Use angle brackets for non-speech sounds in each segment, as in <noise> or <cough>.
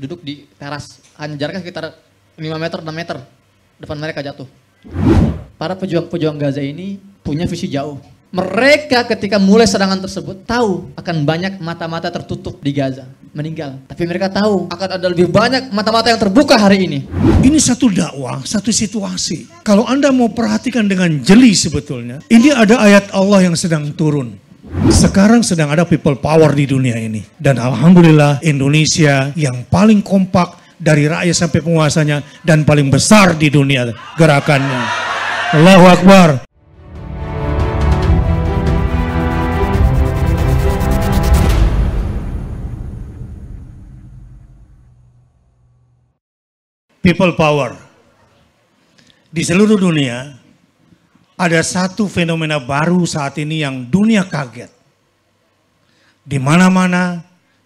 duduk di teras. Hanya jaraknya sekitar 5 meter, 6 meter. Depan mereka jatuh. Para pejuang-pejuang Gaza ini punya visi jauh. Mereka ketika mulai serangan tersebut tahu akan banyak mata-mata tertutup di Gaza meninggal. Tapi mereka tahu akan ada lebih banyak mata-mata yang terbuka hari ini. Ini satu dakwah, satu situasi. Kalau Anda mau perhatikan dengan jeli sebetulnya, ini ada ayat Allah yang sedang turun. Sekarang sedang ada people power di dunia ini. Dan Alhamdulillah Indonesia yang paling kompak dari rakyat sampai penguasanya dan paling besar di dunia gerakannya. Allahu Akbar. People power. Di seluruh dunia ada satu fenomena baru saat ini yang dunia kaget di mana-mana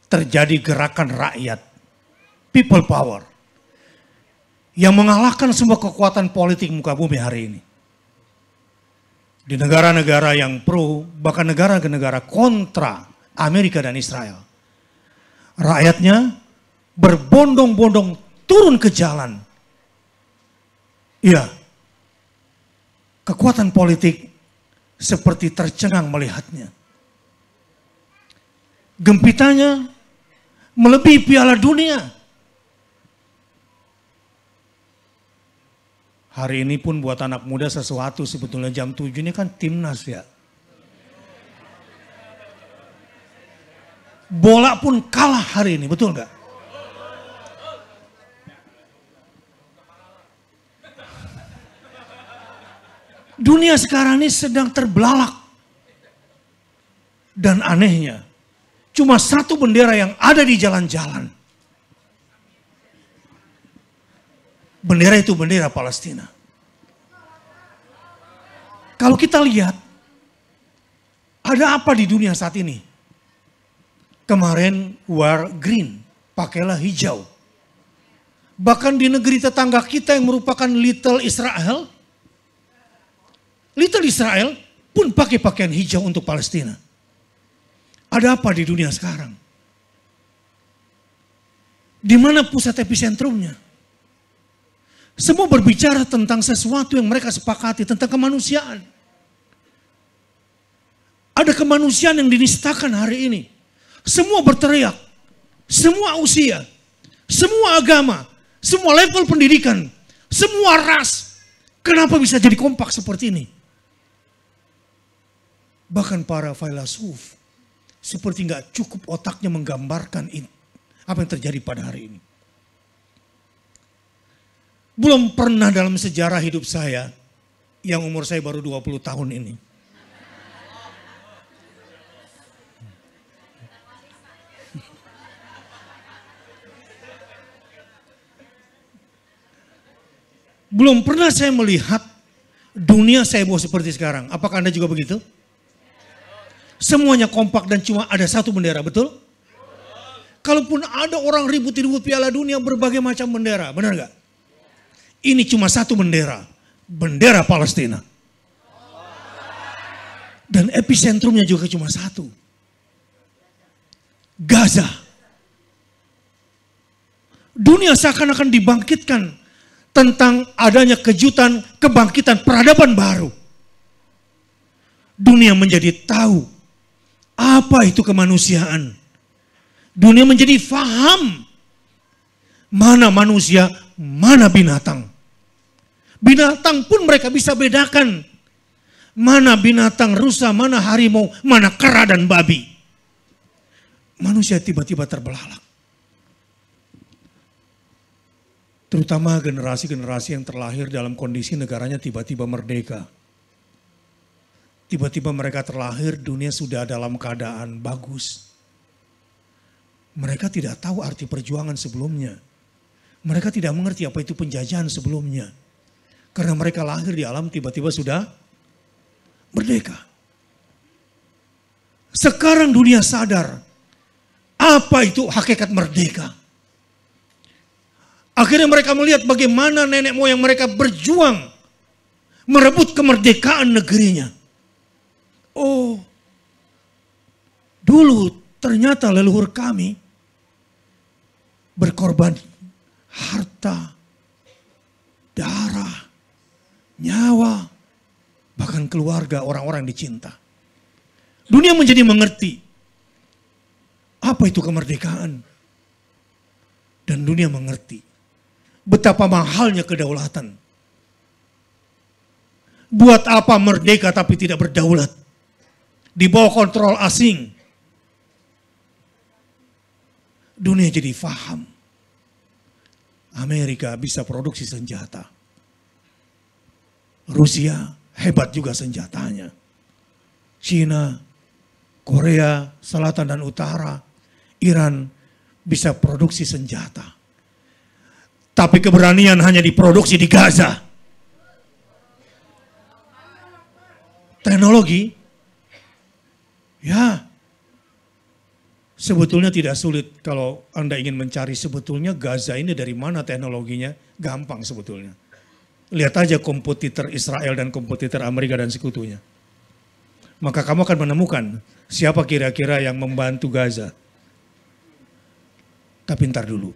terjadi gerakan rakyat. People power. Yang mengalahkan semua kekuatan politik muka bumi hari ini. Di negara-negara yang pro, bahkan negara-negara kontra Amerika dan Israel. Rakyatnya berbondong-bondong turun ke jalan. Iya, kekuatan politik seperti tercengang melihatnya gempitanya melebihi piala dunia. Hari ini pun buat anak muda sesuatu sebetulnya jam 7 ini kan timnas ya. Bola pun kalah hari ini, betul nggak? Dunia sekarang ini sedang terbelalak. Dan anehnya, Cuma satu bendera yang ada di jalan-jalan. Bendera itu bendera Palestina. Kalau kita lihat, ada apa di dunia saat ini? Kemarin war green, pakailah hijau. Bahkan di negeri tetangga kita yang merupakan Little Israel, Little Israel pun pakai pakaian hijau untuk Palestina. Ada apa di dunia sekarang? Di mana pusat epicentrumnya? Semua berbicara tentang sesuatu yang mereka sepakati, tentang kemanusiaan. Ada kemanusiaan yang dinistakan hari ini. Semua berteriak, semua usia, semua agama, semua level pendidikan, semua ras. Kenapa bisa jadi kompak seperti ini? Bahkan para filsuf seperti nggak cukup otaknya menggambarkan ini, apa yang terjadi pada hari ini. Belum pernah dalam sejarah hidup saya yang umur saya baru 20 tahun ini. Belum pernah saya melihat dunia saya seperti sekarang. Apakah Anda juga begitu? Semuanya kompak dan cuma ada satu bendera, betul? Kalaupun ada orang ribut-ribut piala dunia berbagai macam bendera, benar nggak? Ini cuma satu bendera, bendera Palestina. Dan epicentrumnya juga cuma satu. Gaza. Dunia seakan-akan dibangkitkan tentang adanya kejutan kebangkitan peradaban baru. Dunia menjadi tahu apa itu kemanusiaan? Dunia menjadi faham. Mana manusia, mana binatang. Binatang pun mereka bisa bedakan. Mana binatang rusa, mana harimau, mana kera dan babi. Manusia tiba-tiba terbelalak. Terutama generasi-generasi yang terlahir dalam kondisi negaranya tiba-tiba merdeka Tiba-tiba mereka terlahir, dunia sudah dalam keadaan bagus. Mereka tidak tahu arti perjuangan sebelumnya. Mereka tidak mengerti apa itu penjajahan sebelumnya. Karena mereka lahir di alam tiba-tiba sudah merdeka. Sekarang dunia sadar apa itu hakikat merdeka. Akhirnya mereka melihat bagaimana nenek moyang mereka berjuang merebut kemerdekaan negerinya oh dulu ternyata leluhur kami berkorban harta, darah, nyawa, bahkan keluarga orang-orang dicinta. Dunia menjadi mengerti apa itu kemerdekaan. Dan dunia mengerti betapa mahalnya kedaulatan. Buat apa merdeka tapi tidak berdaulat? di bawah kontrol asing. Dunia jadi faham. Amerika bisa produksi senjata. Rusia hebat juga senjatanya. China, Korea Selatan dan Utara, Iran bisa produksi senjata. Tapi keberanian hanya diproduksi di Gaza. Teknologi Ya, sebetulnya tidak sulit kalau Anda ingin mencari sebetulnya Gaza ini dari mana teknologinya, gampang sebetulnya. Lihat aja kompetitor Israel dan kompetitor Amerika dan sekutunya. Maka kamu akan menemukan siapa kira-kira yang membantu Gaza. Tapi ntar dulu.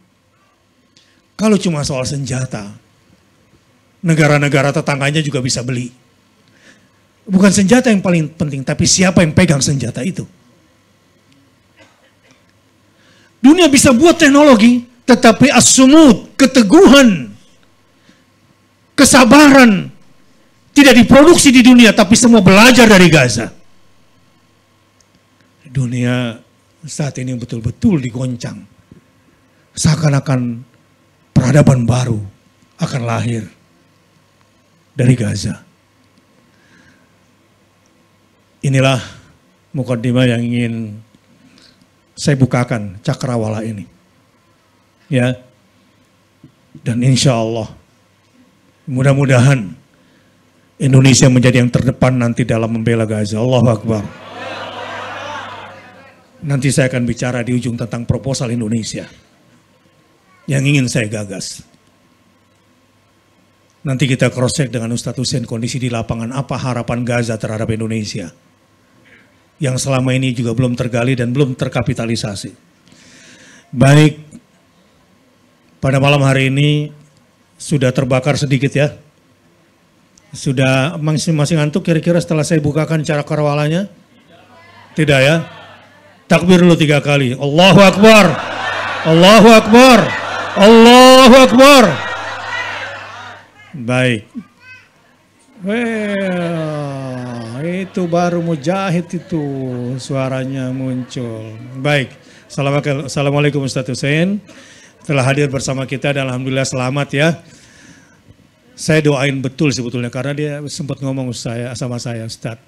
Kalau cuma soal senjata, negara-negara tetangganya juga bisa beli. Bukan senjata yang paling penting, tapi siapa yang pegang senjata itu. Dunia bisa buat teknologi, tetapi asumut, keteguhan, kesabaran, tidak diproduksi di dunia, tapi semua belajar dari Gaza. Dunia saat ini betul-betul digoncang. Seakan-akan peradaban baru akan lahir dari Gaza inilah mukadimah yang ingin saya bukakan cakrawala ini. Ya. Dan insya Allah, mudah-mudahan Indonesia menjadi yang terdepan nanti dalam membela Gaza. Allah Akbar. Nanti saya akan bicara di ujung tentang proposal Indonesia yang ingin saya gagas. Nanti kita cross-check dengan Ustadz Hussein kondisi di lapangan apa harapan Gaza terhadap Indonesia yang selama ini juga belum tergali dan belum terkapitalisasi. Baik, pada malam hari ini sudah terbakar sedikit ya. Sudah masing masih ngantuk. kira-kira setelah saya bukakan cara karawalanya? Tidak ya? Takbir dulu tiga kali. Allahu Akbar. Allahu Akbar. Allahu Akbar. Baik. Well itu baru mujahid itu suaranya muncul. Baik, Assalamualaikum Ustaz Hussein. Telah hadir bersama kita dan Alhamdulillah selamat ya. Saya doain betul sebetulnya karena dia sempat ngomong saya sama saya Ustaz.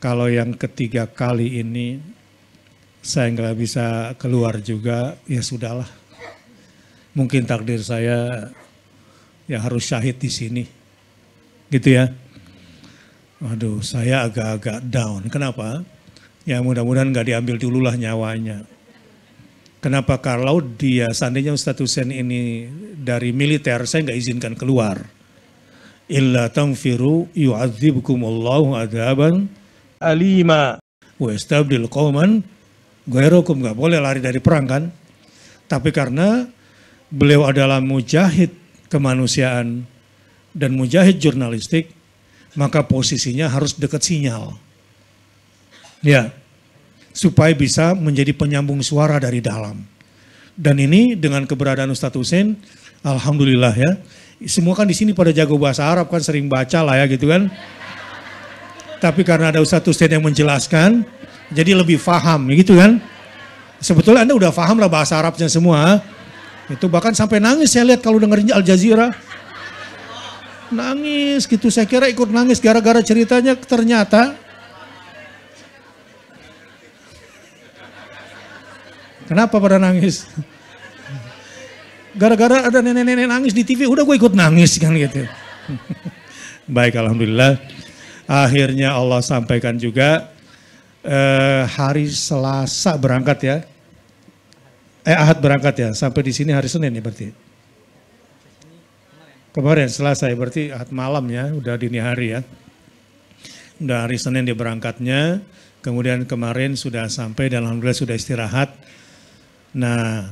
Kalau yang ketiga kali ini saya nggak bisa keluar juga, ya sudahlah. Mungkin takdir saya ya harus syahid di sini. Gitu ya. Waduh, saya agak-agak down. Kenapa? Ya mudah-mudahan nggak diambil dululah nyawanya. Kenapa? Kalau dia seandainya Ustadz Hussein ini dari militer, saya nggak izinkan keluar. Illa tangfiru yu'adzibkumullahu adaban alima. Wa qawman gairakum. Nggak boleh lari dari perang kan? Tapi karena beliau adalah mujahid kemanusiaan dan mujahid jurnalistik, maka posisinya harus dekat sinyal. Ya, supaya bisa menjadi penyambung suara dari dalam. Dan ini dengan keberadaan Ustadz Hussein, Alhamdulillah ya. Semua kan di sini pada jago bahasa Arab kan sering baca lah ya gitu kan. Tapi karena ada Ustadz Hussein yang menjelaskan, jadi lebih faham gitu kan. Sebetulnya Anda udah faham lah bahasa Arabnya semua. Itu bahkan sampai nangis saya lihat kalau dengerin Al Jazeera nangis gitu. Saya kira ikut nangis gara-gara ceritanya ternyata Kenapa pada nangis? Gara-gara ada nenek-nenek nangis di TV, udah gue ikut nangis kan gitu. Baik, Alhamdulillah. Akhirnya Allah sampaikan juga eh, hari Selasa berangkat ya. Eh Ahad berangkat ya, sampai di sini hari Senin ya berarti. Kemarin Selasa ya, berarti malam ya, udah dini hari ya. Udah hari Senin dia berangkatnya, kemudian kemarin sudah sampai dan Alhamdulillah sudah istirahat. Nah,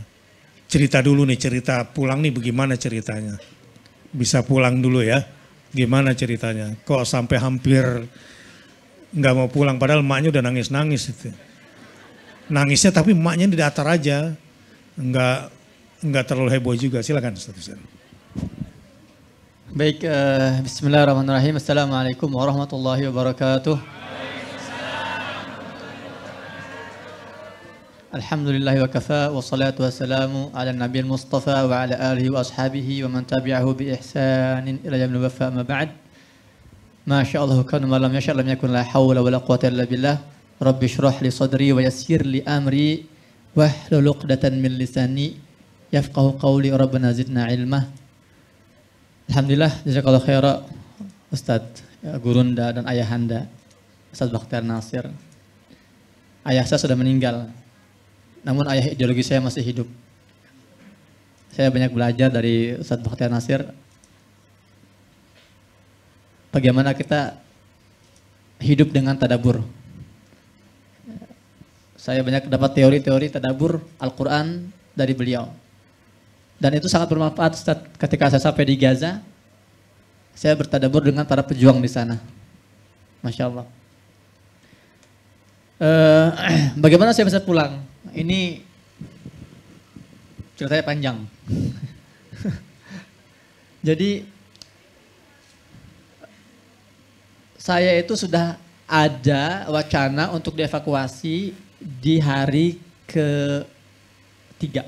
cerita dulu nih, cerita pulang nih bagaimana ceritanya. Bisa pulang dulu ya, gimana ceritanya. Kok sampai hampir nggak mau pulang, padahal emaknya udah nangis-nangis itu. Nangisnya tapi emaknya di datar aja, nggak nggak terlalu heboh juga. Silakan, statusnya. Baik, uh, bismillahirrahmanirrahim. Assalamualaikum warahmatullahi wabarakatuh. Alhamdulillahi wa kafa wa salatu wa salamu ala nabi al-mustafa wa ala alihi wa ashabihi wa man tabi'ahu bi ihsanin ila yamil wafa ma ba'd. Ma sya'allahu kanu ma lam yasha' lam yakun la hawla wa la quwata illa billah. Rabbi syrah li sadri wa yasir li amri wa hlul uqdatan min lisani yafqahu qawli rabbana zidna ilmah. Alhamdulillah, kalau khairah Ustadz ya, Gurunda dan Ayahanda, Ustadz Bakhtiar Nasir. Ayah saya sudah meninggal, namun ayah ideologi saya masih hidup. Saya banyak belajar dari Ustadz Bakhtiar Nasir, bagaimana kita hidup dengan tadabur. Saya banyak dapat teori-teori tadabur Al-Quran dari beliau dan itu sangat bermanfaat Ustaz. Ketika saya sampai di Gaza, saya bertadabur dengan para pejuang di sana. Masya Allah. E, <clears throat> bagaimana saya bisa pulang? Ini ceritanya panjang. <laughs> Jadi saya itu sudah ada wacana untuk dievakuasi di hari ketiga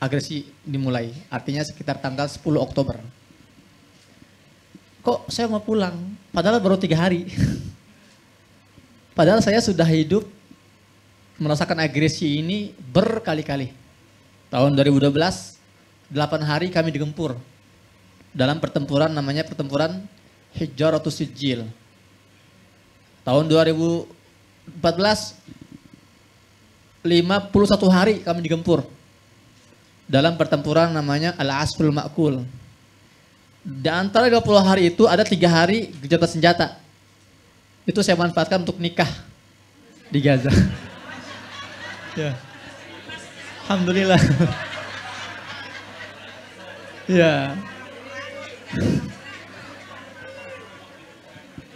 agresi dimulai. Artinya sekitar tanggal 10 Oktober. Kok saya mau pulang? Padahal baru tiga hari. <laughs> Padahal saya sudah hidup merasakan agresi ini berkali-kali. Tahun 2012, 8 hari kami digempur. Dalam pertempuran namanya pertempuran atau Sijil. Tahun 2014, 51 hari kami digempur dalam pertempuran namanya Al-Asful Makul. Di antara 20 hari itu ada tiga hari gencatan senjata. Itu saya manfaatkan untuk nikah di Gaza. <laughs> ya. Alhamdulillah. <laughs> ya.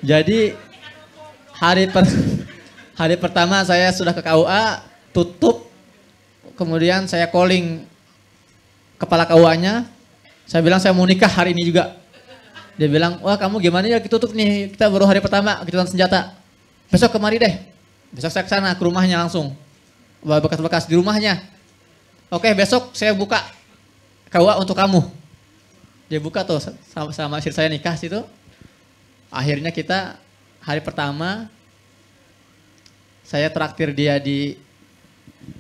Jadi hari per hari pertama saya sudah ke KUA tutup kemudian saya calling kepala kawannya, Saya bilang saya mau nikah hari ini juga. Dia bilang, wah kamu gimana ya kita tutup nih, kita baru hari pertama kita kejutan senjata. Besok kemari deh. Besok saya kesana ke rumahnya langsung. Bekas-bekas di rumahnya. Oke besok saya buka kawat untuk kamu. Dia buka tuh sama, sama istri saya nikah situ. Akhirnya kita hari pertama saya traktir dia di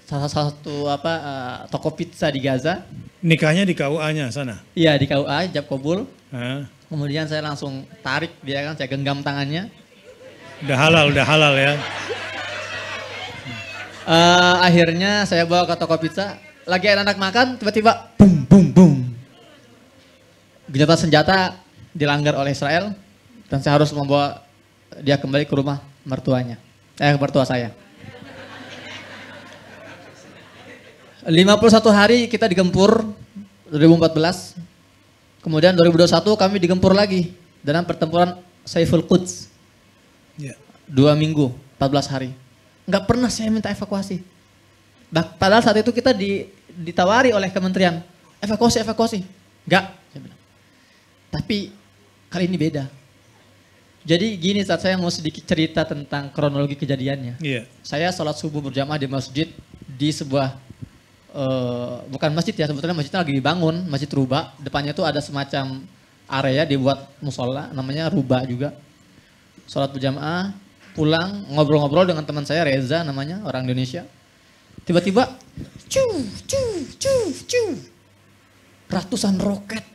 salah satu apa uh, toko pizza di Gaza. Nikahnya di KUA-nya sana? Iya di KUA, Jab Kobul. Hah? Kemudian saya langsung tarik dia kan, saya genggam tangannya. Udah halal, udah halal ya. Uh, akhirnya saya bawa ke toko pizza. Lagi anak-anak makan, tiba-tiba boom boom boom Gencatan senjata dilanggar oleh Israel dan saya harus membawa dia kembali ke rumah mertuanya. Eh, mertua saya. 51 hari kita digempur 2014. Kemudian 2021 kami digempur lagi dalam pertempuran Saiful Quds. Yeah. Dua minggu, 14 hari. Nggak pernah saya minta evakuasi. Padahal saat itu kita ditawari oleh kementerian. Evakuasi, evakuasi. Nggak, saya bilang. Tapi kali ini beda. Jadi gini saat saya mau sedikit cerita tentang kronologi kejadiannya. Yeah. Saya sholat subuh berjamaah di masjid di sebuah Eh, bukan masjid ya sebetulnya masjidnya lagi dibangun masjid Ruba depannya tuh ada semacam area dibuat musola namanya Ruba juga sholat berjamaah pulang ngobrol-ngobrol dengan teman saya Reza namanya orang Indonesia tiba-tiba cu cu cu cu ratusan roket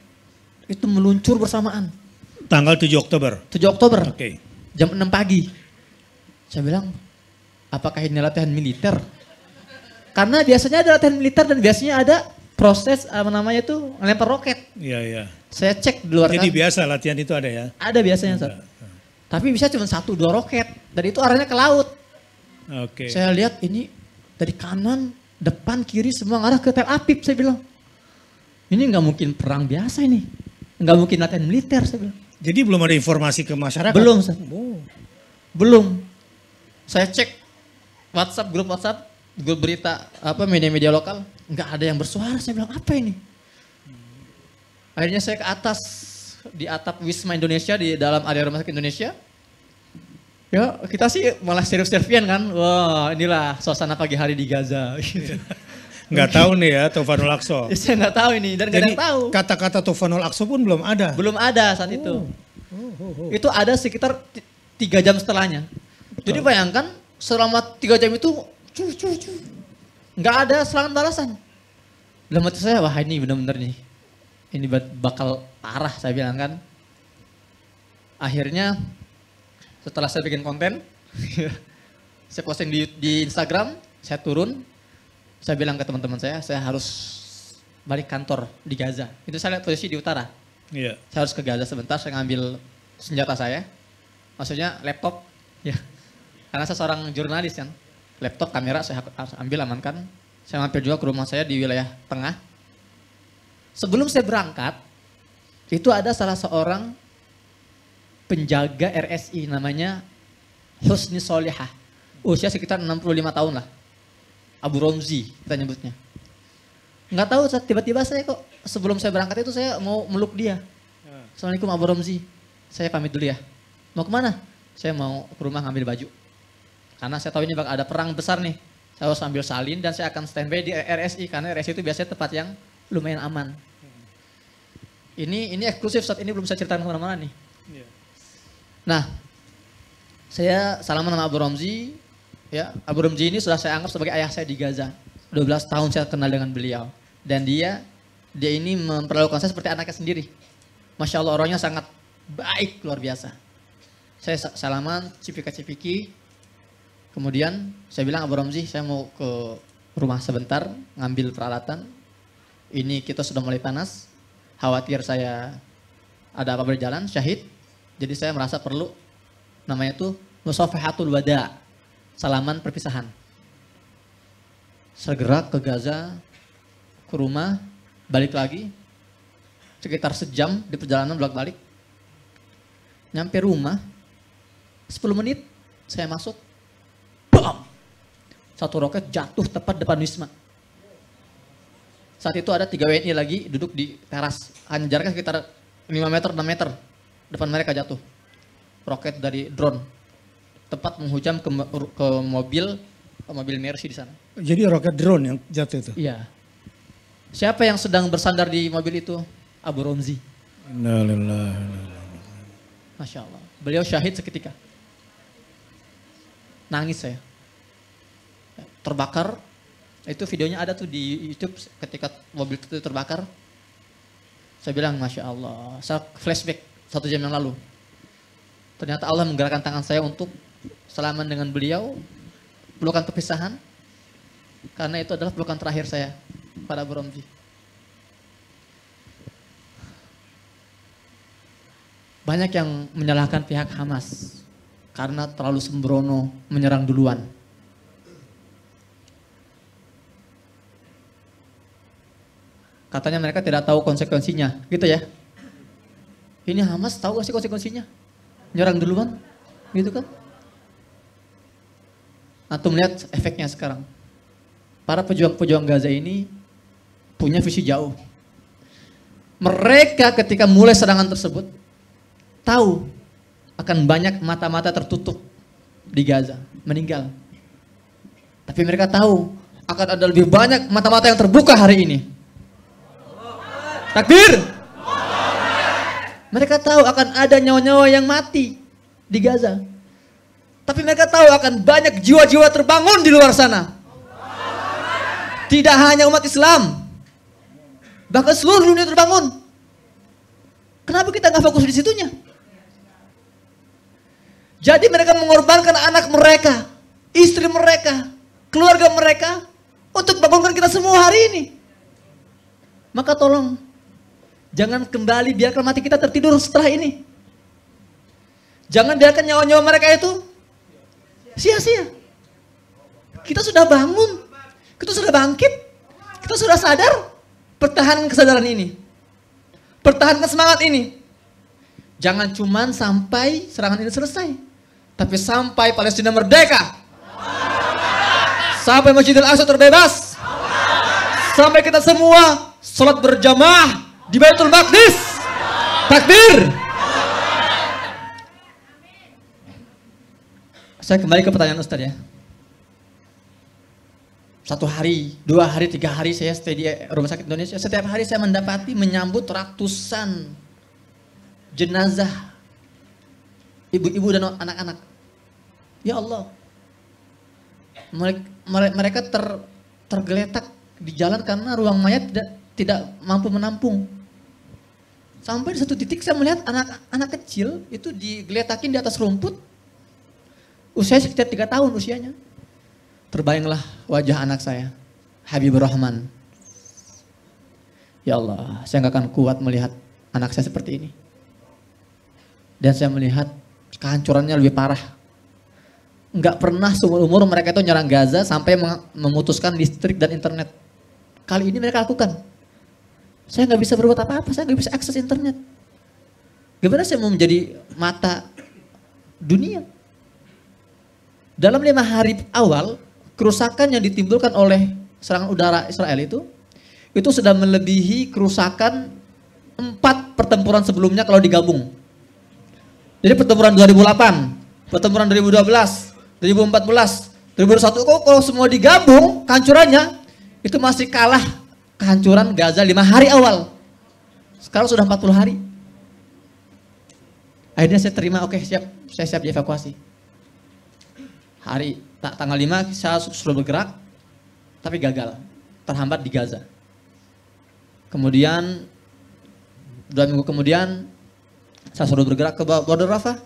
itu meluncur bersamaan tanggal 7 Oktober 7 Oktober oke okay. jam 6 pagi saya bilang apakah ini latihan militer karena biasanya ada latihan militer dan biasanya ada proses eh, apa namanya itu ngelempar roket. Iya, iya. Saya cek di luar Jadi kan. biasa latihan itu ada ya? Ada biasanya, Ustaz. Tapi bisa cuma satu dua roket dan itu arahnya ke laut. Oke. Okay. Saya lihat ini dari kanan, depan, kiri semua arah ke Tel Aviv saya bilang. Ini nggak mungkin perang biasa ini. Nggak mungkin latihan militer saya bilang. Jadi belum ada informasi ke masyarakat? Belum. Saya. Oh. Belum. Saya cek WhatsApp, grup WhatsApp Gue berita apa media-media lokal nggak ada yang bersuara. Saya bilang apa ini? Akhirnya saya ke atas di atap Wisma Indonesia di dalam area rumah sakit Indonesia. Ya kita sih malah serius Servian kan. Wah inilah suasana pagi hari di Gaza. <laughs> nggak tahu nih ya Tofanul Akso. Ya, <laughs> saya nggak tahu ini dan nggak ada tahu. Kata-kata Tofanul Akso pun belum ada. Belum ada saat oh. itu. Oh, oh, oh, oh. Itu ada sekitar tiga jam setelahnya. Jadi bayangkan selama tiga jam itu cuh, cuh, cuh. Nggak ada serangan-balasan. Dalam hati saya, wah ini bener-bener nih. Ini bakal parah saya bilang kan. Akhirnya setelah saya bikin konten, <laughs> saya posting di, di Instagram, saya turun, saya bilang ke teman-teman saya, saya harus balik kantor di Gaza. Itu saya lihat posisi di utara. Iya. Saya harus ke Gaza sebentar, saya ngambil senjata saya. Maksudnya laptop. Ya. Karena saya seorang jurnalis kan laptop, kamera saya ambil amankan. Saya mampir juga ke rumah saya di wilayah tengah. Sebelum saya berangkat, itu ada salah seorang penjaga RSI namanya Husni Solihah. Usia sekitar 65 tahun lah. Abu Romzi kita nyebutnya. Nggak tahu tiba-tiba saya kok sebelum saya berangkat itu saya mau meluk dia. Hmm. Assalamualaikum Abu Romzi. Saya pamit dulu ya. Mau kemana? Saya mau ke rumah ngambil baju. Karena saya tahu ini bakal ada perang besar nih. Saya harus ambil salin dan saya akan standby di RSI karena RSI itu biasanya tempat yang lumayan aman. Ini ini eksklusif saat ini belum saya ceritain kemana-mana nih. Iya. Nah, saya salaman sama Abu Romzi. Ya, Abu Romzi ini sudah saya anggap sebagai ayah saya di Gaza. 12 tahun saya kenal dengan beliau. Dan dia dia ini memperlakukan saya seperti anaknya sendiri. Masya Allah orangnya sangat baik luar biasa. Saya salaman, cipika-cipiki, Kemudian saya bilang Abu Ramzi, saya mau ke rumah sebentar ngambil peralatan. Ini kita sudah mulai panas. Khawatir saya ada apa berjalan syahid. Jadi saya merasa perlu namanya itu musafahatul wada. Salaman perpisahan. Segera ke Gaza, ke rumah, balik lagi. Sekitar sejam di perjalanan bolak-balik. Nyampe rumah, 10 menit saya masuk satu roket jatuh tepat depan Wisma. Saat itu ada tiga WNI lagi duduk di teras. Hanya jaraknya sekitar 5 meter, 6 meter. Depan mereka jatuh. Roket dari drone. Tepat menghujam ke, ke mobil ke mobil Mercy di sana. Jadi roket drone yang jatuh itu? Iya. Siapa yang sedang bersandar di mobil itu? Abu Romzi. Masya Allah. Beliau syahid seketika. Nangis saya terbakar. Itu videonya ada tuh di YouTube ketika mobil itu terbakar. Saya bilang, Masya Allah. Saya flashback satu jam yang lalu. Ternyata Allah menggerakkan tangan saya untuk salaman dengan beliau, pelukan perpisahan, karena itu adalah pelukan terakhir saya pada Bromji. Banyak yang menyalahkan pihak Hamas karena terlalu sembrono menyerang duluan. Katanya mereka tidak tahu konsekuensinya, gitu ya. Ini Hamas tahu gak sih konsekuensinya? Nyerang duluan, gitu kan? Atau nah, melihat efeknya sekarang. Para pejuang-pejuang Gaza ini punya visi jauh. Mereka ketika mulai serangan tersebut, tahu akan banyak mata-mata tertutup di Gaza, meninggal. Tapi mereka tahu akan ada lebih banyak mata-mata yang terbuka hari ini Takdir. Mereka tahu akan ada nyawa-nyawa yang mati di Gaza. Tapi mereka tahu akan banyak jiwa-jiwa terbangun di luar sana. Tidak hanya umat Islam. Bahkan seluruh dunia terbangun. Kenapa kita nggak fokus di situnya? Jadi mereka mengorbankan anak mereka, istri mereka, keluarga mereka untuk bangunkan kita semua hari ini. Maka tolong Jangan kembali biarkan mati kita tertidur setelah ini. Jangan biarkan nyawa-nyawa mereka itu sia-sia. Kita sudah bangun. Kita sudah bangkit. Kita sudah sadar. Pertahankan kesadaran ini. Pertahankan semangat ini. Jangan cuman sampai serangan ini selesai. Tapi sampai Palestina merdeka. Sampai Masjidil Aqsa terbebas. Sampai kita semua sholat berjamaah di Baitul Maqdis. takdir. Saya kembali ke pertanyaan Ustaz ya. Satu hari, dua hari, tiga hari saya stay di Rumah Sakit Indonesia. Setiap hari saya mendapati menyambut ratusan jenazah ibu-ibu dan anak-anak. Ya Allah, mereka ter, tergeletak di jalan karena ruang mayat tidak tidak mampu menampung. Sampai di satu titik saya melihat anak-anak kecil itu digeletakin di atas rumput. Usia sekitar tiga tahun usianya. Terbayanglah wajah anak saya, Habib Rahman. Ya Allah, saya nggak akan kuat melihat anak saya seperti ini. Dan saya melihat kehancurannya lebih parah. Nggak pernah seumur umur mereka itu nyerang Gaza sampai memutuskan listrik dan internet. Kali ini mereka lakukan saya nggak bisa berbuat apa-apa, saya nggak bisa akses internet. Gimana saya mau menjadi mata dunia? Dalam lima hari awal, kerusakan yang ditimbulkan oleh serangan udara Israel itu, itu sudah melebihi kerusakan empat pertempuran sebelumnya kalau digabung. Jadi pertempuran 2008, pertempuran 2012, 2014, 2001, kok kalau semua digabung, kancurannya itu masih kalah kehancuran Gaza lima hari awal. Sekarang sudah 40 hari. Akhirnya saya terima, oke okay, siap, saya siap dievakuasi. Hari tanggal 5 saya sudah bergerak, tapi gagal, terhambat di Gaza. Kemudian, dua minggu kemudian, saya sudah bergerak ke border Rafah.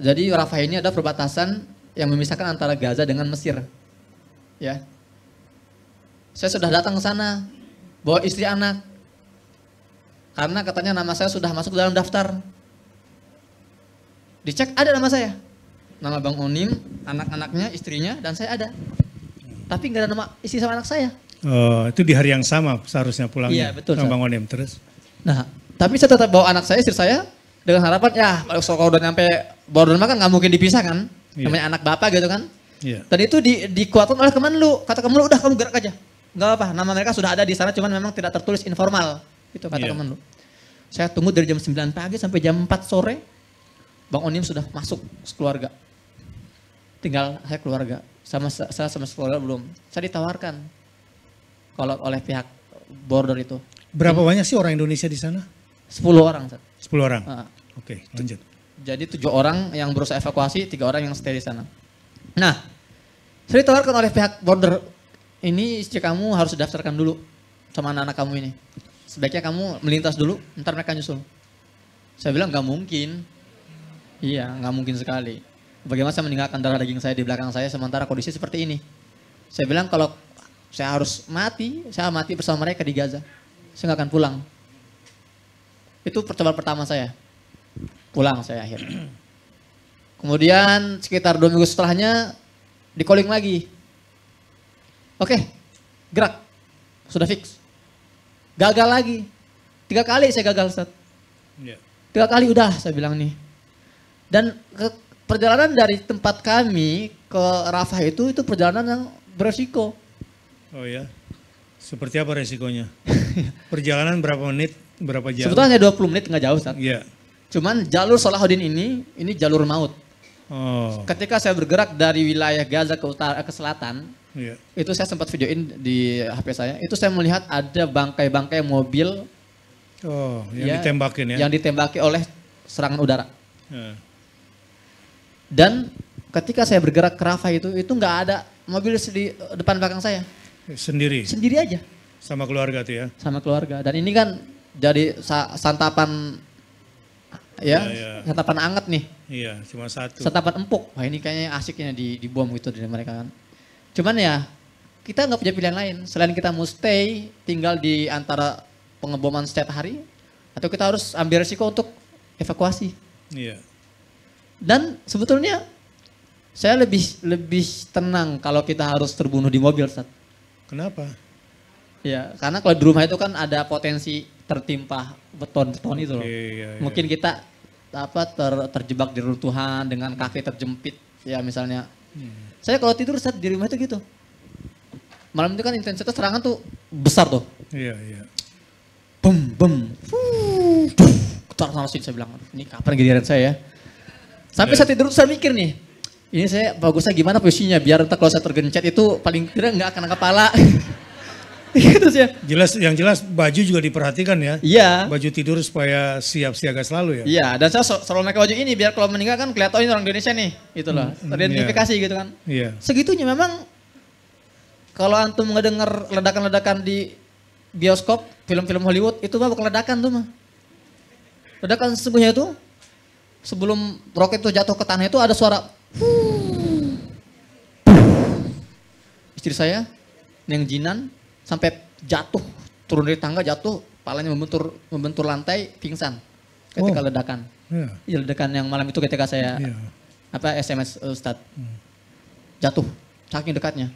Jadi Rafah ini ada perbatasan yang memisahkan antara Gaza dengan Mesir. Ya, saya sudah datang ke sana, bawa istri anak. Karena katanya nama saya sudah masuk dalam daftar. Dicek ada nama saya. Nama Bang Onim, anak-anaknya, istrinya, dan saya ada. Tapi nggak ada nama istri sama anak saya. Oh, itu di hari yang sama seharusnya pulang Iya, betul. Sama Bang Onim terus. Nah, tapi saya tetap bawa anak saya, istri saya dengan harapan ya kalau udah nyampe baru makan kan nggak mungkin dipisah kan. Iya. Namanya anak bapak gitu kan. Iya. Dan itu di, dikuatkan oleh Kemenlu. Kata Kemenlu udah kamu gerak aja nggak apa, nama mereka sudah ada di sana cuman memang tidak tertulis informal. Itu kata yeah. teman lu. Saya tunggu dari jam 9 pagi sampai jam 4 sore Bang Onim sudah masuk keluarga. Tinggal saya keluarga. Sama saya sama sekolah belum. Saya ditawarkan kalau oleh pihak border itu. Berapa banyak sih orang Indonesia di sana? 10 orang. 10 orang. Uh, Oke, okay, lanjut. Jadi tujuh orang yang berusaha evakuasi, tiga orang yang stay di sana. Nah, saya ditawarkan oleh pihak border ini istri kamu harus daftarkan dulu sama anak-anak kamu ini. Sebaiknya kamu melintas dulu, ntar mereka nyusul. Saya bilang nggak mungkin. Iya, nggak mungkin sekali. Bagaimana saya meninggalkan darah daging saya di belakang saya sementara kondisi seperti ini? Saya bilang kalau saya harus mati, saya mati bersama mereka di Gaza. Saya nggak akan pulang. Itu percobaan pertama saya. Pulang saya akhirnya. Kemudian sekitar dua minggu setelahnya di calling lagi Oke, gerak. Sudah fix. Gagal lagi. Tiga kali saya gagal, Ustaz. Iya. Tiga kali udah saya bilang nih. Dan ke perjalanan dari tempat kami ke Rafah itu, itu perjalanan yang beresiko. Oh ya, seperti apa resikonya? <laughs> perjalanan berapa menit, berapa jam? Sebetulnya hanya 20 menit nggak jauh, Ustaz. Iya. Cuman jalur Salahuddin ini, ini jalur maut. Oh. Ketika saya bergerak dari wilayah Gaza ke utara ke selatan, yeah. itu saya sempat videoin di HP saya. Itu saya melihat ada bangkai-bangkai mobil Oh, yang ya, ditembakin ya? Yang ditembaki oleh serangan udara. Yeah. Dan ketika saya bergerak ke Rafah itu, itu nggak ada mobil di depan belakang saya. Sendiri? Sendiri aja. Sama keluarga tuh ya? Sama keluarga. Dan ini kan jadi santapan ya, yeah, yeah. santapan anget nih Iya, cuma satu. Setapat empuk. Wah ini kayaknya asiknya di, di bom gitu dari mereka kan. Cuman ya, kita nggak punya pilihan lain. Selain kita mau stay, tinggal di antara pengeboman setiap hari, atau kita harus ambil resiko untuk evakuasi. Iya. Dan sebetulnya saya lebih lebih tenang kalau kita harus terbunuh di mobil, Sat. Kenapa? Ya, karena kalau di rumah itu kan ada potensi tertimpa beton-beton itu loh. Iya, iya. Mungkin kita apa ter, terjebak di runtuhan dengan kaki terjepit ya misalnya. Hmm. Saya kalau tidur saat di rumah itu gitu. Malam itu kan intensitas serangan tuh besar tuh. Iya, iya. bum bum Ketar sama sih saya bilang, ini kapan giliran saya ya? Sampai yeah. saya tidur saya mikir nih, ini saya bagusnya gimana posisinya biar entah kalau saya tergencet itu paling tidak nggak akan kepala. <laughs> <laughs> Iya, terus ya. Jelas yang jelas baju juga diperhatikan ya. Iya. Baju tidur supaya siap siaga selalu ya. Iya, dan saya selalu pakai baju ini biar kalau meninggal kan kelihatan oh, orang Indonesia nih, gitu loh. Teridentifikasi mm, mm, yeah. gitu kan. Iya. Segitunya memang kalau antum ngedenger ledakan-ledakan di bioskop, film-film Hollywood itu mah bukan ledakan tuh mah. Ledakan sesungguhnya itu sebelum roket itu jatuh ke tanah itu ada suara Istri saya, Neng Jinan, sampai jatuh turun dari tangga jatuh palanya membentur membentur lantai pingsan ketika oh. ledakan yeah. Iya, ledakan yang malam itu ketika saya yeah. apa SMS eh, Ustad hmm. jatuh saking dekatnya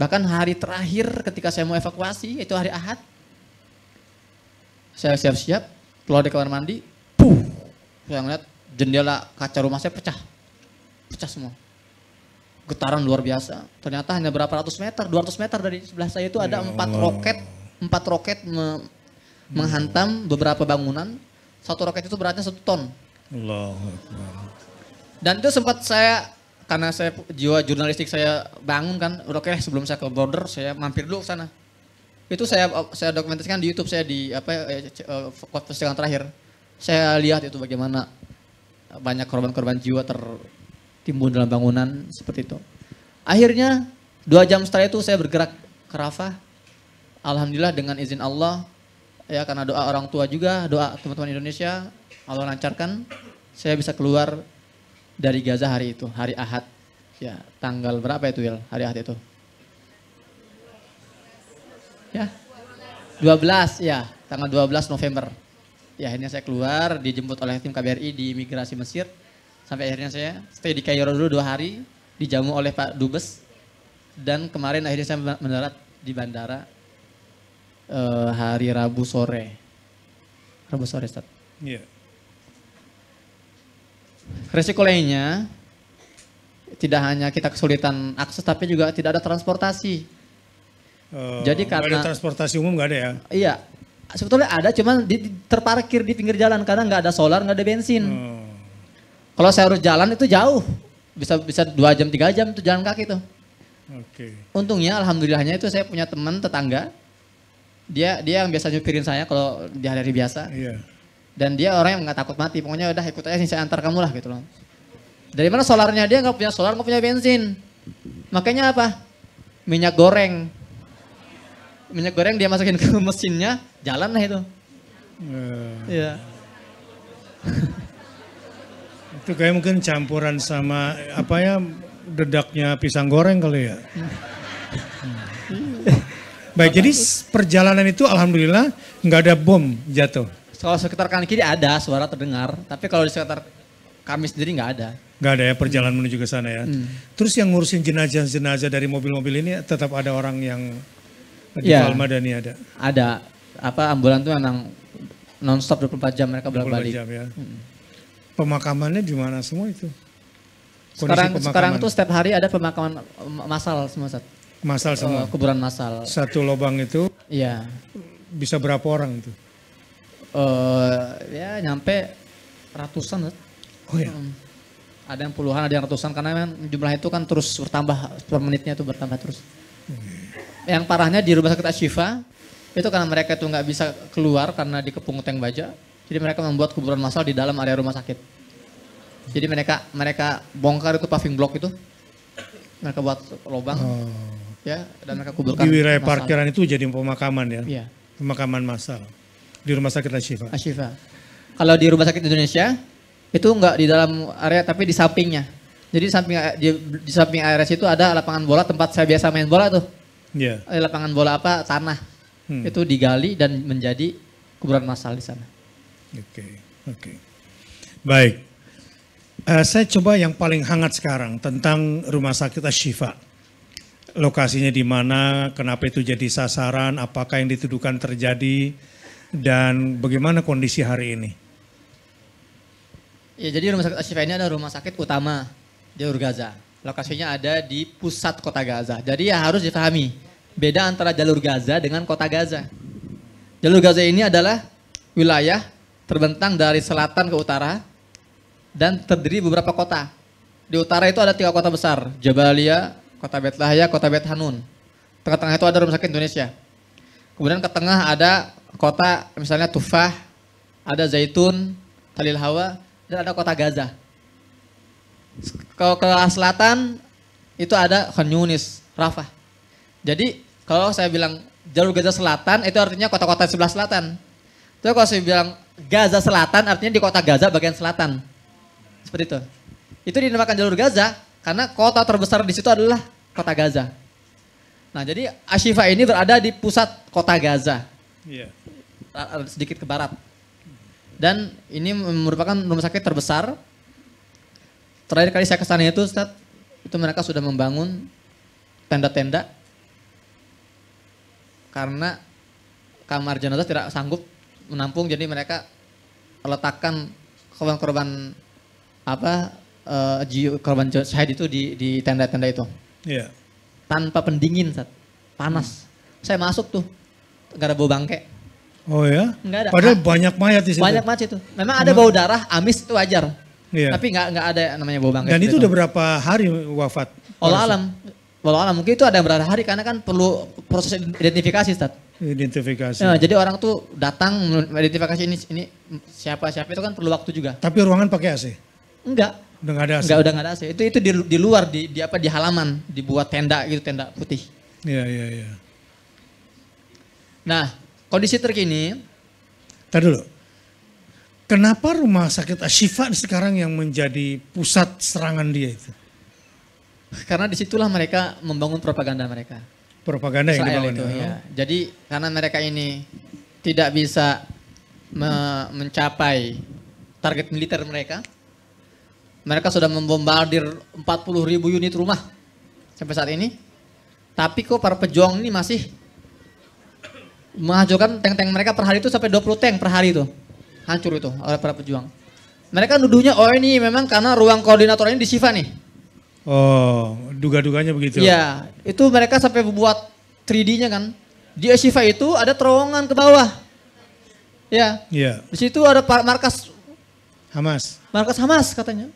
bahkan hari terakhir ketika saya mau evakuasi itu hari Ahad saya siap-siap keluar dari kamar mandi puh saya ngeliat jendela kaca rumah saya pecah pecah semua getaran luar biasa. Ternyata hanya berapa ratus meter, 200 meter dari sebelah saya itu ada ya empat roket, empat roket me menghantam beberapa bangunan. Satu roket itu beratnya satu ton. Allah. Dan itu sempat saya karena saya jiwa jurnalistik saya bangun kan, oke sebelum saya ke border saya mampir dulu ke sana. Itu saya saya dokumentasikan di YouTube saya di apa eh, eh terakhir. Saya lihat itu bagaimana banyak korban-korban jiwa ter timbun dalam bangunan seperti itu. Akhirnya dua jam setelah itu saya bergerak ke Rafah. Alhamdulillah dengan izin Allah ya karena doa orang tua juga, doa teman-teman Indonesia Allah lancarkan saya bisa keluar dari Gaza hari itu, hari Ahad. Ya, tanggal berapa itu, Wil? Hari Ahad itu. Ya. 12 ya, tanggal 12 November. Ya, akhirnya saya keluar dijemput oleh tim KBRI di imigrasi Mesir Sampai akhirnya saya stay di Cairo dulu dua hari, dijamu oleh Pak Dubes. Dan kemarin akhirnya saya mendarat di bandara uh, hari Rabu sore. Rabu sore, saat Iya. Yeah. Resiko lainnya, tidak hanya kita kesulitan akses, tapi juga tidak ada transportasi. Uh, Jadi karena... ada transportasi umum nggak ada ya? Iya, sebetulnya ada cuman di, terparkir di pinggir jalan karena nggak ada solar nggak ada bensin uh. Kalau saya harus jalan itu jauh, bisa bisa dua jam tiga jam itu jalan kaki tuh. Oke. Okay. Untungnya alhamdulillahnya itu saya punya teman tetangga. Dia dia yang biasa nyupirin saya kalau di hari biasa. Iya. Dan dia orang yang nggak takut mati. Pokoknya udah ikut aja sih saya antar kamu lah gitu loh. Dari mana solarnya dia nggak punya solar nggak punya bensin. Makanya apa? Minyak goreng. Minyak goreng dia masukin ke mesinnya, jalan lah itu. Iya. Yeah. Itu kayak mungkin campuran sama apa ya dedaknya pisang goreng kali ya. Hmm. Baik, jadi perjalanan itu alhamdulillah nggak ada bom jatuh. Kalau sekitar kanan kiri ada suara terdengar, tapi kalau di sekitar kami sendiri nggak ada. Nggak ada ya perjalanan hmm. menuju ke sana ya. Hmm. Terus yang ngurusin jenazah-jenazah dari mobil-mobil ini tetap ada orang yang di ya, Palma ini ada. Ada. Apa ambulan tuh memang nonstop stop 24 jam mereka bolak-balik. 24 jam ya. Hmm pemakamannya di mana semua itu? Kondisi sekarang pemakaman. sekarang tuh setiap hari ada pemakaman eh, massal semua Ustaz. Masal semua. Uh, kuburan masal. Satu lubang itu? Iya. Bisa berapa orang itu? Uh, ya nyampe ratusan. Ustaz. Oh ya. Hmm. Ada yang puluhan, ada yang ratusan karena memang jumlah itu kan terus bertambah per menitnya itu bertambah terus. Hmm. Yang parahnya di rumah sakit Ashifa itu karena mereka itu nggak bisa keluar karena dikepung tank baja jadi mereka membuat kuburan massal di dalam area rumah sakit. Jadi mereka mereka bongkar itu paving block itu. Mereka buat lubang. Oh. Ya, dan mereka kuburkan. Di wilayah parkiran itu jadi pemakaman ya. Iya. Pemakaman massal. Di rumah sakit Ashifa. Ashifa. Kalau di rumah sakit Indonesia itu enggak di dalam area tapi di sampingnya. Jadi di samping di, di samping area itu ada lapangan bola tempat saya biasa main bola tuh. Iya. Yeah. Lapangan bola apa? Tanah. Hmm. Itu digali dan menjadi kuburan massal di sana. Oke, oke. Baik. Uh, saya coba yang paling hangat sekarang tentang rumah sakit Ashifa. Lokasinya di mana, kenapa itu jadi sasaran, apakah yang dituduhkan terjadi, dan bagaimana kondisi hari ini? Ya, jadi rumah sakit Ashifa ini adalah rumah sakit utama jalur Gaza. Lokasinya ada di pusat kota Gaza. Jadi ya harus difahami beda antara jalur Gaza dengan kota Gaza. Jalur Gaza ini adalah wilayah terbentang dari selatan ke utara dan terdiri beberapa kota. Di utara itu ada tiga kota besar, Jabalia, kota Betlahaya, kota Bet Hanun. Tengah-tengah itu ada rumah sakit Indonesia. Kemudian ke tengah ada kota misalnya Tufah, ada Zaitun, Talil Hawa, dan ada kota Gaza. Kalau ke selatan itu ada Khan Yunis, Rafah. Jadi kalau saya bilang jalur Gaza Selatan itu artinya kota-kota sebelah selatan. Tapi kalau saya bilang Gaza Selatan artinya di kota Gaza bagian selatan. Seperti itu. Itu dinamakan jalur Gaza karena kota terbesar di situ adalah kota Gaza. Nah, jadi Ashifa ini berada di pusat kota Gaza. Yeah. Sedikit ke barat. Dan ini merupakan rumah sakit terbesar. Terakhir kali saya ke sana itu, Ustaz, itu mereka sudah membangun tenda-tenda karena kamar jenazah tidak sanggup menampung jadi mereka letakkan korban-korban apa uh, korban syahid itu di di tenda-tenda itu. Iya. Tanpa pendingin, saat Panas. Hmm. Saya masuk tuh. nggak ada bau bangke. Oh ya? nggak ada. Padahal nah, banyak mayat di situ. Banyak mayat itu. Memang ada bau darah, amis itu wajar. Iya. Tapi nggak nggak ada namanya bau bangke. Dan itu, itu udah berapa hari wafat? Allah alam. Walau alam, mungkin itu ada yang berhari-hari karena kan perlu proses identifikasi, Ustaz. Identifikasi. Ya, jadi orang tuh datang identifikasi ini ini siapa siapa itu kan perlu waktu juga. Tapi ruangan pakai AC? Enggak. Udah gak ada AC. Enggak, udah gak ada AC. Itu itu di, di luar di, di apa di halaman, dibuat tenda gitu, tenda putih. Iya, iya, iya. Nah, kondisi terkini. Tadi dulu. Kenapa rumah sakit Ashifa sekarang yang menjadi pusat serangan dia itu? Karena disitulah mereka membangun propaganda mereka. Propaganda Israel yang dibangun. Itu, ya. Oh. Jadi karena mereka ini tidak bisa me mencapai target militer mereka, mereka sudah membombardir 40 ribu unit rumah sampai saat ini. Tapi kok para pejuang ini masih menghancurkan tank-tank mereka per hari itu sampai 20 tank per hari itu. Hancur itu oleh para pejuang. Mereka nuduhnya, oh ini memang karena ruang koordinator ini di Siva nih Oh, duga-duganya begitu. Iya, itu mereka sampai buat 3D-nya kan. Di Shiva itu ada terowongan ke bawah. Ya. Iya. Di situ ada markas Hamas. Markas Hamas katanya.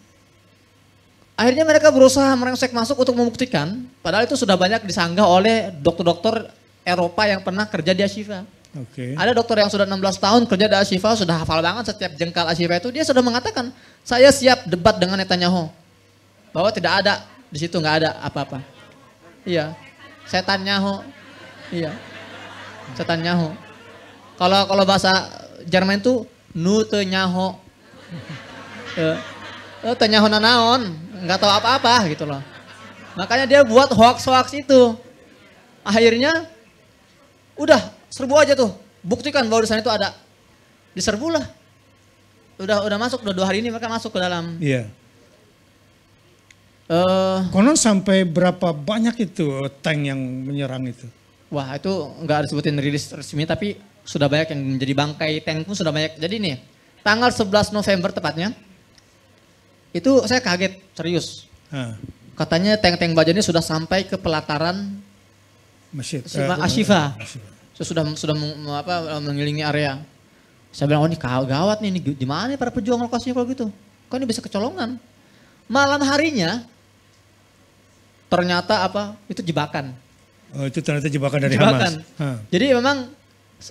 Akhirnya mereka berusaha merengsek masuk untuk membuktikan, padahal itu sudah banyak disanggah oleh dokter-dokter Eropa yang pernah kerja di Ashifa. Oke. Okay. Ada dokter yang sudah 16 tahun kerja di Ashifa, sudah hafal banget setiap jengkal Ashifa itu, dia sudah mengatakan, saya siap debat dengan Netanyahu bahwa tidak ada di situ nggak ada apa-apa. Iya. Setan nyaho. Iya. Setan nyaho. Kalau kalau bahasa Jerman itu nute nyaho. <laughs> Eh, eh tenyaho nanaon, nggak tahu apa-apa gitu loh. Makanya dia buat hoax-hoax itu. Akhirnya udah serbu aja tuh. Buktikan bahwa di sana itu ada. lah Udah udah masuk udah dua hari ini mereka masuk ke dalam. Iya. Yeah Uh, Konon sampai berapa banyak itu eh, tank yang menyerang itu? Wah itu nggak harus sebutin rilis resmi tapi sudah banyak yang menjadi bangkai tank pun sudah banyak. Jadi nih tanggal 11 November tepatnya itu saya kaget serius. Huh. Katanya tank-tank baja ini sudah sampai ke pelataran Masjid, Asyifa, uh, eh, Asyifa. Saya sudah sudah apa, mengelilingi area. Saya bilang, oh ini gawat nih, ini gimana para pejuang lokasinya kalau gitu? Kok ini bisa kecolongan? Malam harinya ternyata apa itu jebakan. Oh itu ternyata jebakan dari jebakan. Hamas. Ha. Jadi memang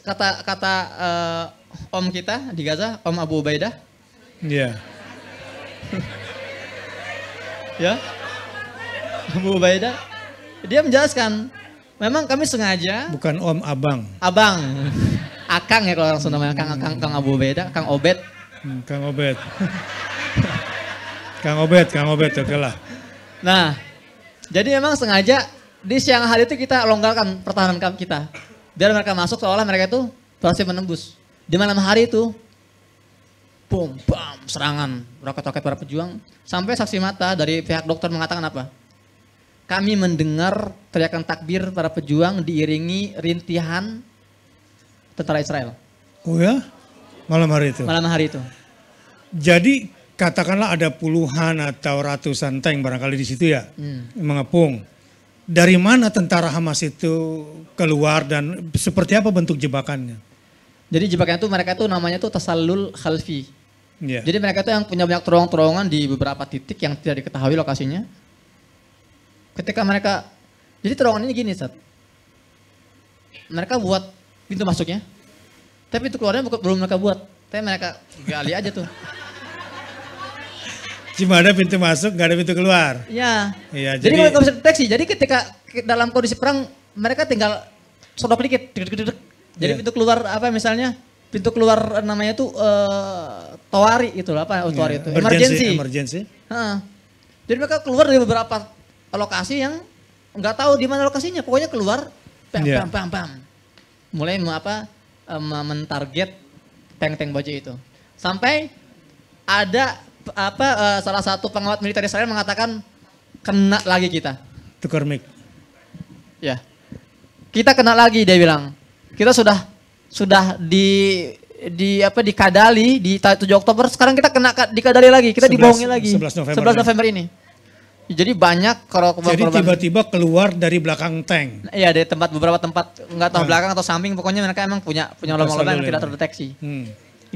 kata kata uh, om kita di Gaza, om Abu Ubaidah. Iya. <laughs> ya. Abu Ubaidah. Dia menjelaskan, memang kami sengaja. Bukan om abang. Abang. Akang ya kalau orang Sunda namanya Kang Akang Kang Abu Ubaidah, Kang Obed. Hmm, Kang Obet. <laughs> Kang Obet Kang Obed, oke lah. Nah, jadi memang sengaja di siang hari itu kita longgarkan pertahanan kita. Biar mereka masuk seolah mereka itu berhasil menembus. Di malam hari itu, boom, bam, serangan roket-roket para pejuang. Sampai saksi mata dari pihak dokter mengatakan apa? Kami mendengar teriakan takbir para pejuang diiringi rintihan tentara Israel. Oh ya? Malam hari itu? Malam hari itu. Jadi katakanlah ada puluhan atau ratusan tank barangkali di situ ya hmm. mengepung. Dari mana tentara Hamas itu keluar dan seperti apa bentuk jebakannya? Jadi jebakannya tuh mereka tuh namanya tuh tasallul khalfi. Yeah. Jadi mereka tuh yang punya banyak terowongan-terowongan di beberapa titik yang tidak diketahui lokasinya. Ketika mereka, jadi terowongan ini gini, Sat. Mereka buat pintu masuknya, tapi itu keluarnya belum mereka buat. Tapi mereka gali aja tuh. Cuma ada pintu masuk, nggak ada pintu keluar. Iya. Iya. Jadi, jadi mereka bisa deteksi. Jadi ketika dalam kondisi perang mereka tinggal sodok dikit, dikit, dikit, Jadi iya. pintu keluar apa misalnya? Pintu keluar namanya tuh eh towari itu apa ya, oh, towari iya. itu? Emergency. Emergency. Ha. Jadi mereka keluar dari beberapa lokasi yang nggak tahu di mana lokasinya. Pokoknya keluar, pam iya. pam pam pam. Mulai apa? Eh, mentarget tank-tank baja itu. Sampai ada apa uh, salah satu pengawat militer Israel mengatakan kena lagi kita. Tukar mic. Ya. Kita kena lagi dia bilang. Kita sudah sudah di di apa dikadali di 7 Oktober sekarang kita kena dikadali lagi kita dibohongi lagi 11 November, 11 November ini. ini. Jadi banyak kalau Jadi tiba-tiba keluar dari belakang tank. Iya dari tempat beberapa tempat nggak tahu nah. belakang atau samping pokoknya mereka emang punya punya lubang-lubang yang tidak terdeteksi. Hmm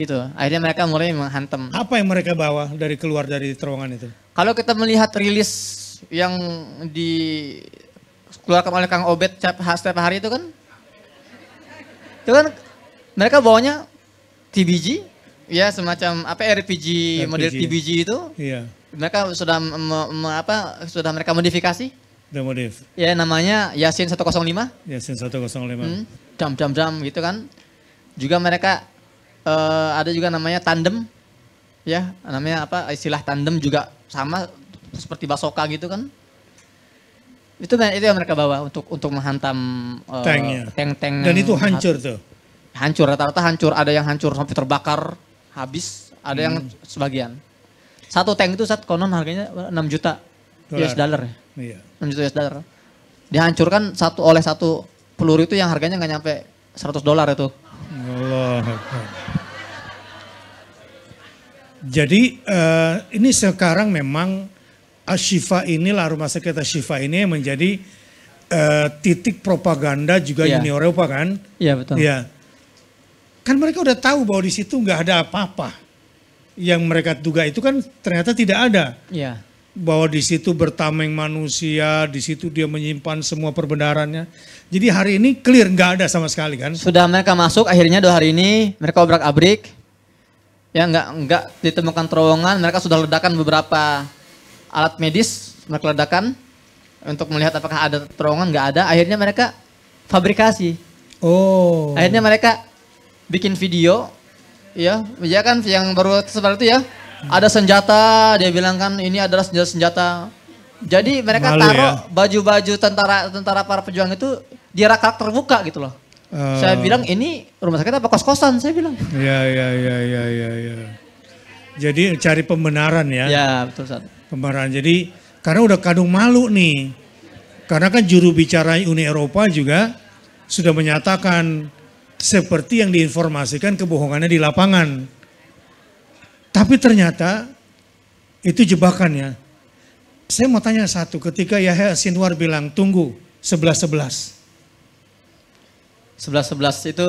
gitu. Akhirnya mereka mulai menghantam. Apa yang mereka bawa dari keluar dari terowongan itu? Kalau kita melihat rilis yang dikeluarkan oleh Kang obet setiap hari itu kan, itu kan mereka bawanya TBG, ya semacam apa RPG, RPG. model TBG itu. Iya. Mereka sudah apa sudah mereka modifikasi. Sudah modif. Ya namanya Yasin 105. Yasin 105. Hmm, jam jam jam gitu kan. Juga mereka uh, ada juga namanya tandem ya namanya apa istilah tandem juga sama seperti basoka gitu kan itu itu yang mereka bawa untuk untuk menghantam uh, eh, tanknya tank ya. tank dan itu hancur tuh hancur rata-rata hancur ada yang hancur sampai terbakar habis ada hmm. yang sebagian satu tank itu saat konon harganya 6 juta Dollar. US ya. dollar iya. 6 juta US dollar dihancurkan satu oleh satu peluru itu yang harganya nggak nyampe 100 dolar itu Allah. Jadi uh, ini sekarang memang Ashifa inilah rumah sakit Ashifa ini yang menjadi uh, titik propaganda juga yeah. Uni Eropa kan? Iya yeah, betul. Yeah. Kan mereka udah tahu bahwa di situ nggak ada apa-apa. Yang mereka duga itu kan ternyata tidak ada. Iya. Yeah bahwa di situ bertameng manusia, di situ dia menyimpan semua perbenarannya. Jadi hari ini clear nggak ada sama sekali kan? Sudah mereka masuk akhirnya dua hari ini mereka obrak abrik, ya nggak nggak ditemukan terowongan, mereka sudah ledakan beberapa alat medis mereka ledakan untuk melihat apakah ada terowongan nggak ada. Akhirnya mereka fabrikasi. Oh. Akhirnya mereka bikin video, ya, ya kan yang baru sebar itu ya ada senjata, dia bilang kan ini adalah senjata-senjata. Jadi mereka Malu taruh ya? baju-baju tentara-tentara para pejuang itu di rak-rak terbuka gitu loh. Uh, saya bilang ini rumah sakit apa kos-kosan saya bilang. Ya ya ya ya ya, ya. Jadi cari pembenaran ya. Ya betul Ustaz. Pembenaran. Jadi karena udah kadung malu nih. Karena kan juru bicara Uni Eropa juga sudah menyatakan seperti yang diinformasikan kebohongannya di lapangan. Tapi ternyata itu jebakannya. Saya mau tanya satu, ketika Yahya Sinwar bilang tunggu 11-11. 11-11 itu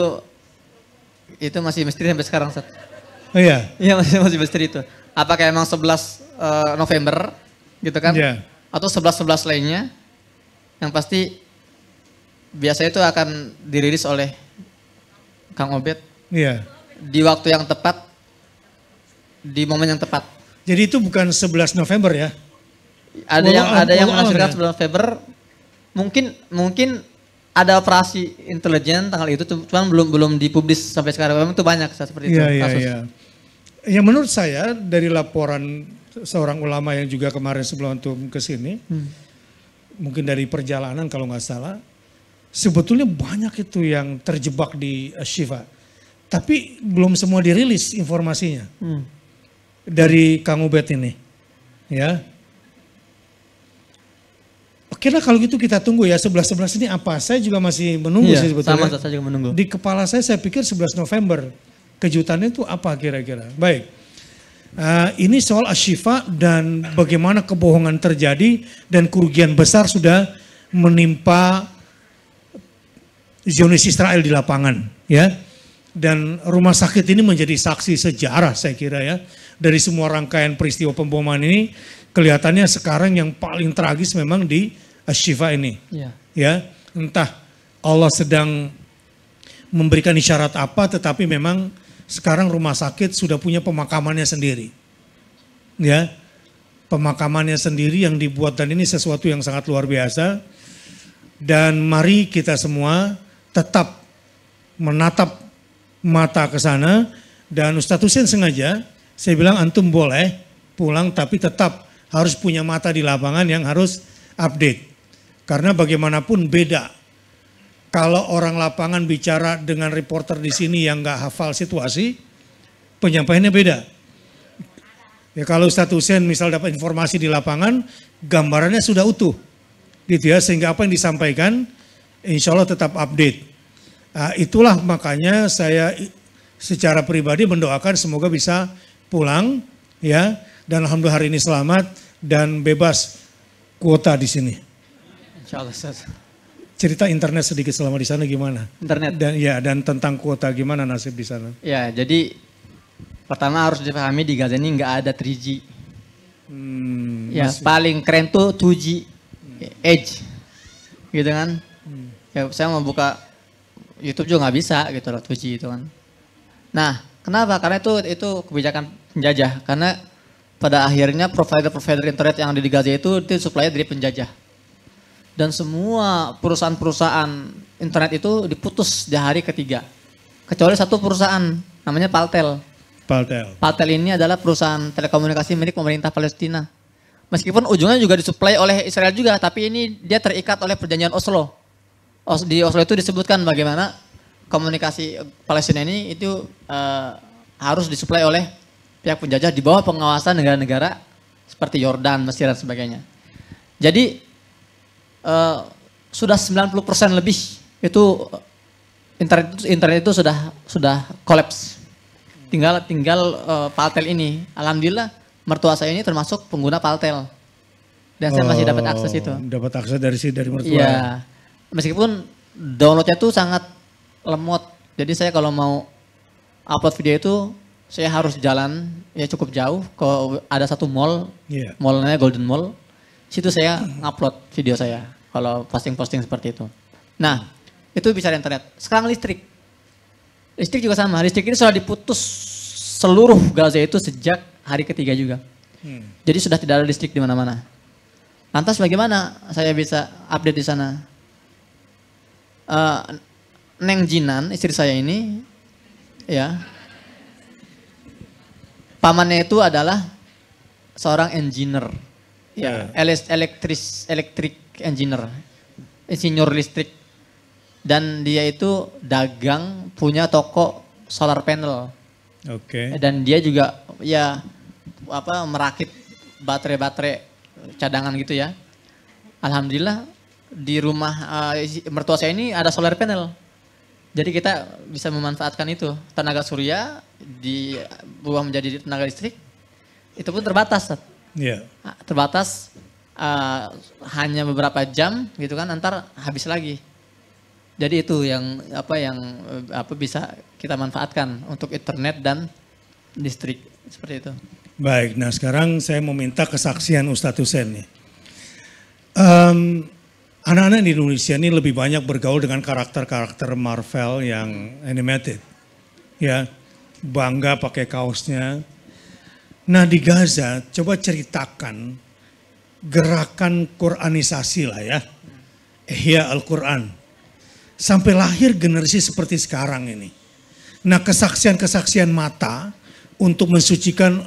itu masih misteri sampai sekarang. Sat. Oh iya? Iya masih, masih misteri itu. Apakah emang 11 uh, eh, November gitu kan? Iya. Atau 11-11 lainnya yang pasti biasanya itu akan dirilis oleh Kang Obet. Iya. Di waktu yang tepat di momen yang tepat. Jadi itu bukan 11 November ya? Ada yang ada yang menghasilkan ya? 11 November. Mungkin mungkin ada operasi intelijen tanggal itu cuman belum belum dipublis sampai sekarang. Memang itu banyak seperti itu iya, iya, iya. ya, kasus. Ya, ya. Yang menurut saya dari laporan seorang ulama yang juga kemarin sebelum untuk ke sini, hmm. mungkin dari perjalanan kalau nggak salah, sebetulnya banyak itu yang terjebak di Shiva. Tapi belum semua dirilis informasinya. Hmm dari Kang Ubed ini. Ya. Oke lah kalau gitu kita tunggu ya 11-11 ini apa? Saya juga masih menunggu iya, sih sebetulnya. Sama, saya juga menunggu. Di kepala saya saya pikir 11 November. Kejutannya itu apa kira-kira? Baik. Uh, ini soal asyifa dan bagaimana kebohongan terjadi dan kerugian besar sudah menimpa Zionis Israel di lapangan. Ya. Dan rumah sakit ini menjadi saksi sejarah saya kira ya. Dari semua rangkaian peristiwa pemboman ini, kelihatannya sekarang yang paling tragis memang di Ashifa ini. Ya. ya. Entah Allah sedang memberikan isyarat apa, tetapi memang sekarang rumah sakit sudah punya pemakamannya sendiri. Ya, pemakamannya sendiri yang dibuat dan ini sesuatu yang sangat luar biasa. Dan mari kita semua tetap menatap mata ke sana dan Ustadz Hussein sengaja saya bilang antum boleh pulang tapi tetap harus punya mata di lapangan yang harus update. Karena bagaimanapun beda. Kalau orang lapangan bicara dengan reporter di sini yang nggak hafal situasi, penyampaiannya beda. Ya kalau Ustadz Hussein misal dapat informasi di lapangan, gambarannya sudah utuh. Gitu ya, sehingga apa yang disampaikan, insya Allah tetap update. Nah, itulah makanya saya secara pribadi mendoakan semoga bisa pulang ya dan alhamdulillah hari ini selamat dan bebas kuota di sini. Insyaallah Cerita internet sedikit selama di sana gimana? Internet. Dan ya dan tentang kuota gimana nasib di sana? Ya, jadi pertama harus dipahami di Gaza ini nggak ada 3G. Hmm, ya, masih... paling keren tuh 2G hmm. Edge. Gitu kan? Hmm. Ya, saya mau buka YouTube juga nggak bisa gitu loh 2G itu kan. Nah, kenapa? Karena itu itu kebijakan penjajah. Karena pada akhirnya provider-provider internet yang ada di Gaza itu itu supply dari penjajah. Dan semua perusahaan-perusahaan internet itu diputus di hari ketiga. Kecuali satu perusahaan namanya Paltel. Paltel. Paltel ini adalah perusahaan telekomunikasi milik pemerintah Palestina. Meskipun ujungnya juga disuplai oleh Israel juga, tapi ini dia terikat oleh perjanjian Oslo di Oslo itu disebutkan bagaimana komunikasi Palestina ini itu uh, harus disuplai oleh pihak penjajah di bawah pengawasan negara-negara seperti Yordan, Mesir dan sebagainya. Jadi uh, sudah 90% lebih itu internet itu internet itu sudah sudah kolaps. Tinggal tinggal uh, Paltel ini. Alhamdulillah mertua saya ini termasuk pengguna Paltel. Dan saya oh, masih dapat akses itu. Oh, dapat akses dari si dari mertua. Iya. Ya? meskipun downloadnya tuh sangat lemot. Jadi saya kalau mau upload video itu saya harus jalan ya cukup jauh ke ada satu mall, yeah. mallnya Golden Mall. Situ saya ngupload video saya kalau posting-posting seperti itu. Nah, itu bisa di internet. Sekarang listrik. Listrik juga sama. Listrik ini sudah diputus seluruh Gaza itu sejak hari ketiga juga. Hmm. Jadi sudah tidak ada listrik di mana-mana. Lantas bagaimana saya bisa update di sana? Eh, Neng Jinan, istri saya ini, ya, pamannya itu adalah seorang engineer, ya, yeah. Ya. elektris, elektrik engineer, insinyur listrik, dan dia itu dagang punya toko solar panel. Oke. Okay. Dan dia juga ya apa merakit baterai-baterai cadangan gitu ya. Alhamdulillah di rumah uh, mertua saya ini ada solar panel. Jadi kita bisa memanfaatkan itu tenaga surya di diubah menjadi tenaga listrik. Itu pun terbatas. Iya. Ah, terbatas uh, hanya beberapa jam gitu kan antar habis lagi. Jadi itu yang apa yang eh, apa bisa kita manfaatkan untuk internet dan listrik seperti itu. Baik, nah sekarang saya meminta kesaksian Ustadz Hussein nih. Um, Anak-anak di Indonesia ini lebih banyak bergaul dengan karakter-karakter Marvel yang animated. Ya, bangga pakai kaosnya. Nah di Gaza coba ceritakan gerakan Quranisasi lah ya. Ihya Al-Quran. Sampai lahir generasi seperti sekarang ini. Nah kesaksian-kesaksian mata untuk mensucikan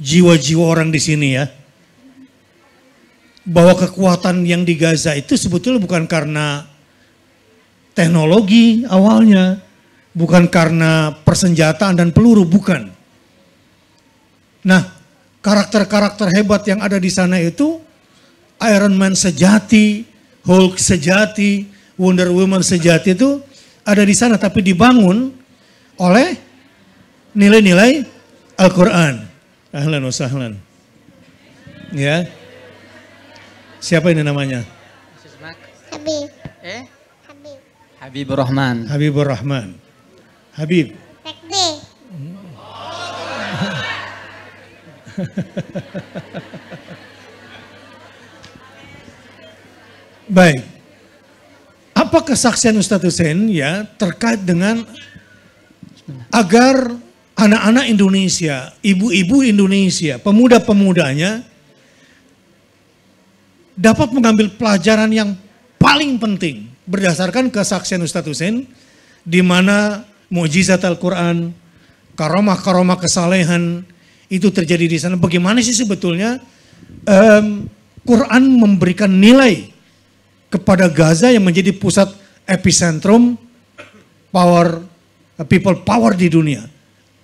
jiwa-jiwa orang di sini ya bahwa kekuatan yang di Gaza itu sebetulnya bukan karena teknologi awalnya, bukan karena persenjataan dan peluru, bukan. Nah, karakter-karakter hebat yang ada di sana itu Iron Man sejati, Hulk sejati, Wonder Woman sejati itu ada di sana tapi dibangun oleh nilai-nilai Al-Qur'an. Ahlan wa sahlan. Ya. Siapa ini namanya? Habib. Eh? Habib. Habib Rahman. Habib Rahman. Habib. Baik. Apa kesaksian Ustadz Hussein ya terkait dengan agar anak-anak Indonesia, ibu-ibu Indonesia, pemuda-pemudanya dapat mengambil pelajaran yang paling penting berdasarkan kesaksian Ustadz Hussein di mana mujizat Al-Qur'an, karomah-karomah kesalehan itu terjadi di sana. Bagaimana sih sebetulnya um, Quran memberikan nilai kepada Gaza yang menjadi pusat epicentrum power people power di dunia.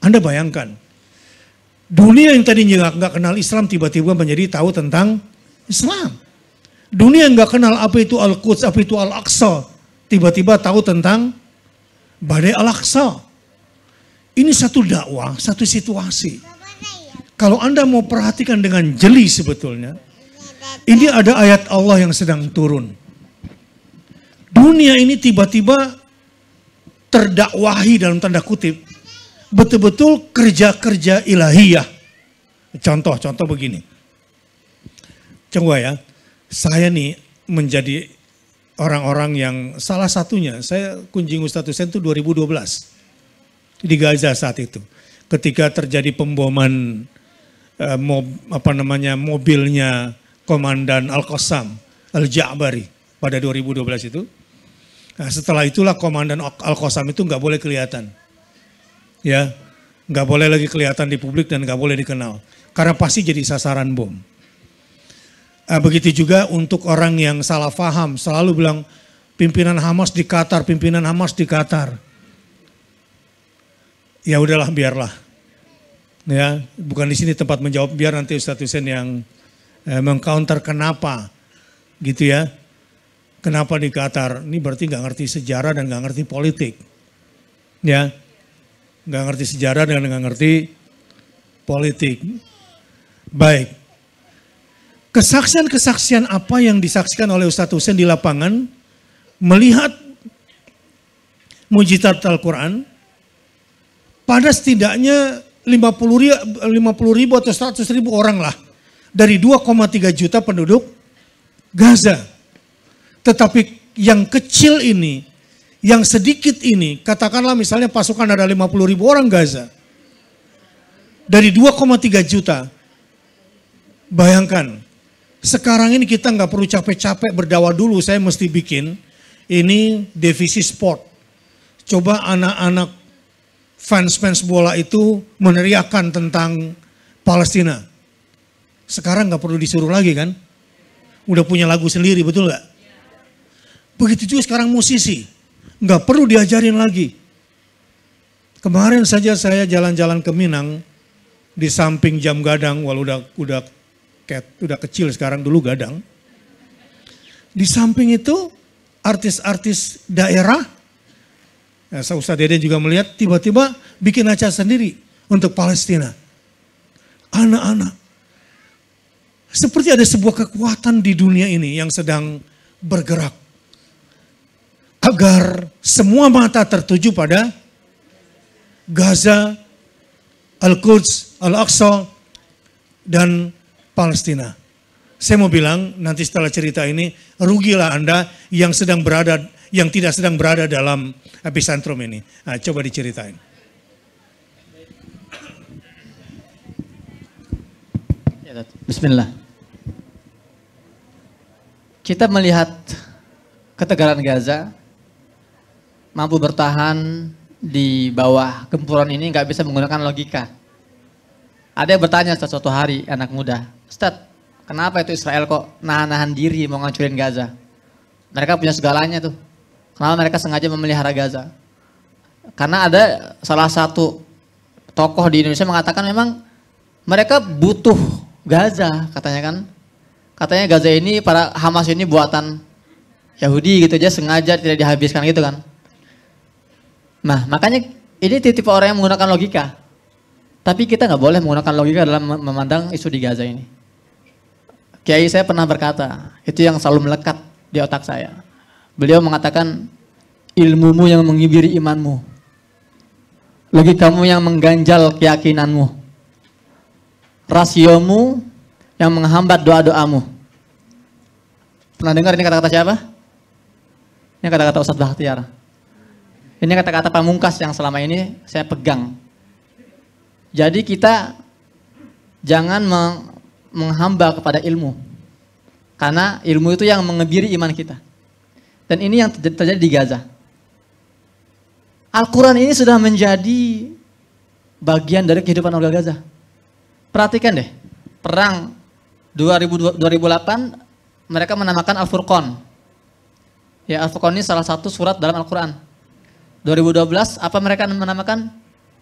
Anda bayangkan dunia yang tadinya nggak kenal Islam tiba-tiba menjadi tahu tentang Islam. Dunia nggak kenal apa itu Al-Quds, apa itu Al-Aqsa. Tiba-tiba tahu tentang badai Al-Aqsa. Ini satu dakwah, satu situasi. Kalau Anda mau perhatikan dengan jeli sebetulnya, ini ada ayat Allah yang sedang turun. Dunia ini tiba-tiba terdakwahi dalam tanda kutip. Betul-betul kerja-kerja ilahiyah. Contoh-contoh begini. Coba ya, saya nih menjadi orang-orang yang salah satunya, saya kunjungi Ustaz Hussein itu 2012 di Gaza saat itu. Ketika terjadi pemboman eh, mob, apa namanya mobilnya Komandan al Qasam Al-Ja'bari pada 2012 itu. Nah, setelah itulah Komandan al Qasam itu nggak boleh kelihatan. Ya, nggak boleh lagi kelihatan di publik dan nggak boleh dikenal. Karena pasti jadi sasaran bom. Eh, begitu juga untuk orang yang salah faham, selalu bilang pimpinan Hamas di Qatar, pimpinan Hamas di Qatar. Ya udahlah biarlah. Ya, bukan di sini tempat menjawab, biar nanti Ustaz Hussein yang eh, mengcounter kenapa gitu ya. Kenapa di Qatar? Ini berarti nggak ngerti sejarah dan nggak ngerti politik. Ya, nggak ngerti sejarah dan nggak ngerti politik. Baik, kesaksian-kesaksian apa yang disaksikan oleh Ustadz Hussein di lapangan melihat mujizat Al-Quran pada setidaknya 50 50 ribu atau 100 ribu orang lah dari 2,3 juta penduduk Gaza. Tetapi yang kecil ini, yang sedikit ini, katakanlah misalnya pasukan ada 50 ribu orang Gaza. Dari 2,3 juta, bayangkan sekarang ini kita nggak perlu capek-capek berdakwah dulu. Saya mesti bikin ini divisi sport. Coba anak-anak fans-fans bola itu meneriakan tentang Palestina. Sekarang nggak perlu disuruh lagi kan? Udah punya lagu sendiri betul nggak? Begitu juga sekarang musisi. Nggak perlu diajarin lagi. Kemarin saja saya jalan-jalan ke Minang di samping jam gadang, walau udah udah cat, udah kecil sekarang dulu gadang. Di samping itu artis-artis daerah, ya, ustadz Ustaz Deden juga melihat tiba-tiba bikin acara sendiri untuk Palestina. Anak-anak. Seperti ada sebuah kekuatan di dunia ini yang sedang bergerak. Agar semua mata tertuju pada Gaza, Al-Quds, Al-Aqsa, dan Palestina. Saya mau bilang nanti setelah cerita ini, rugilah Anda yang sedang berada yang tidak sedang berada dalam epicentrum ini. Nah, coba diceritain. Ya, Bismillah. Kita melihat ketegaran Gaza mampu bertahan di bawah gempuran ini nggak bisa menggunakan logika. Ada yang bertanya suatu hari anak muda, Ustaz, kenapa itu Israel kok nahan-nahan diri mau ngancurin Gaza? Mereka punya segalanya tuh. Kenapa mereka sengaja memelihara Gaza? Karena ada salah satu tokoh di Indonesia mengatakan memang mereka butuh Gaza katanya kan. Katanya Gaza ini para Hamas ini buatan Yahudi gitu aja sengaja tidak dihabiskan gitu kan. Nah makanya ini tipe orang yang menggunakan logika. Tapi kita nggak boleh menggunakan logika dalam memandang isu di Gaza ini. Kiai saya pernah berkata, itu yang selalu melekat di otak saya. Beliau mengatakan, ilmumu yang mengibiri imanmu. kamu yang mengganjal keyakinanmu. Rasiomu yang menghambat doa-doamu. Pernah dengar ini kata-kata siapa? Ini kata-kata Ustadz Bahtiar. Ini kata-kata pamungkas yang selama ini saya pegang. Jadi kita jangan menghamba kepada ilmu. Karena ilmu itu yang mengebiri iman kita. Dan ini yang terjadi di Gaza. Al-Quran ini sudah menjadi bagian dari kehidupan warga Gaza. Perhatikan deh, perang 2008 mereka menamakan Al-Furqan. Ya, Al-Furqan ini salah satu surat dalam Al-Quran. 2012 apa mereka menamakan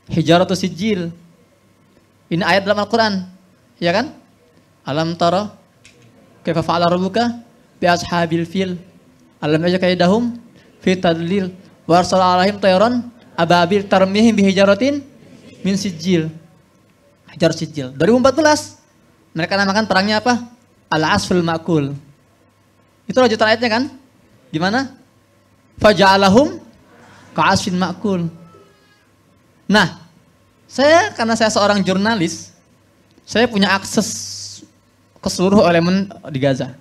Hijaratul Sijil. Ini ayat dalam Al-Quran, ya kan? Alam tara kaifa fa'ala rabbuka bi ashabil fil? Alam kaidahum fi tadlil wa arsala alaihim tayran ababil tarmihim bi hijaratin min sijil. Hajar sijil. 2014 mereka namakan perangnya apa? Al-asful makul. Itu lanjutan ayatnya kan? Gimana? Faja'alahum ka'asfin makul. Nah, saya karena saya seorang jurnalis, saya punya akses ke seluruh elemen di Gaza.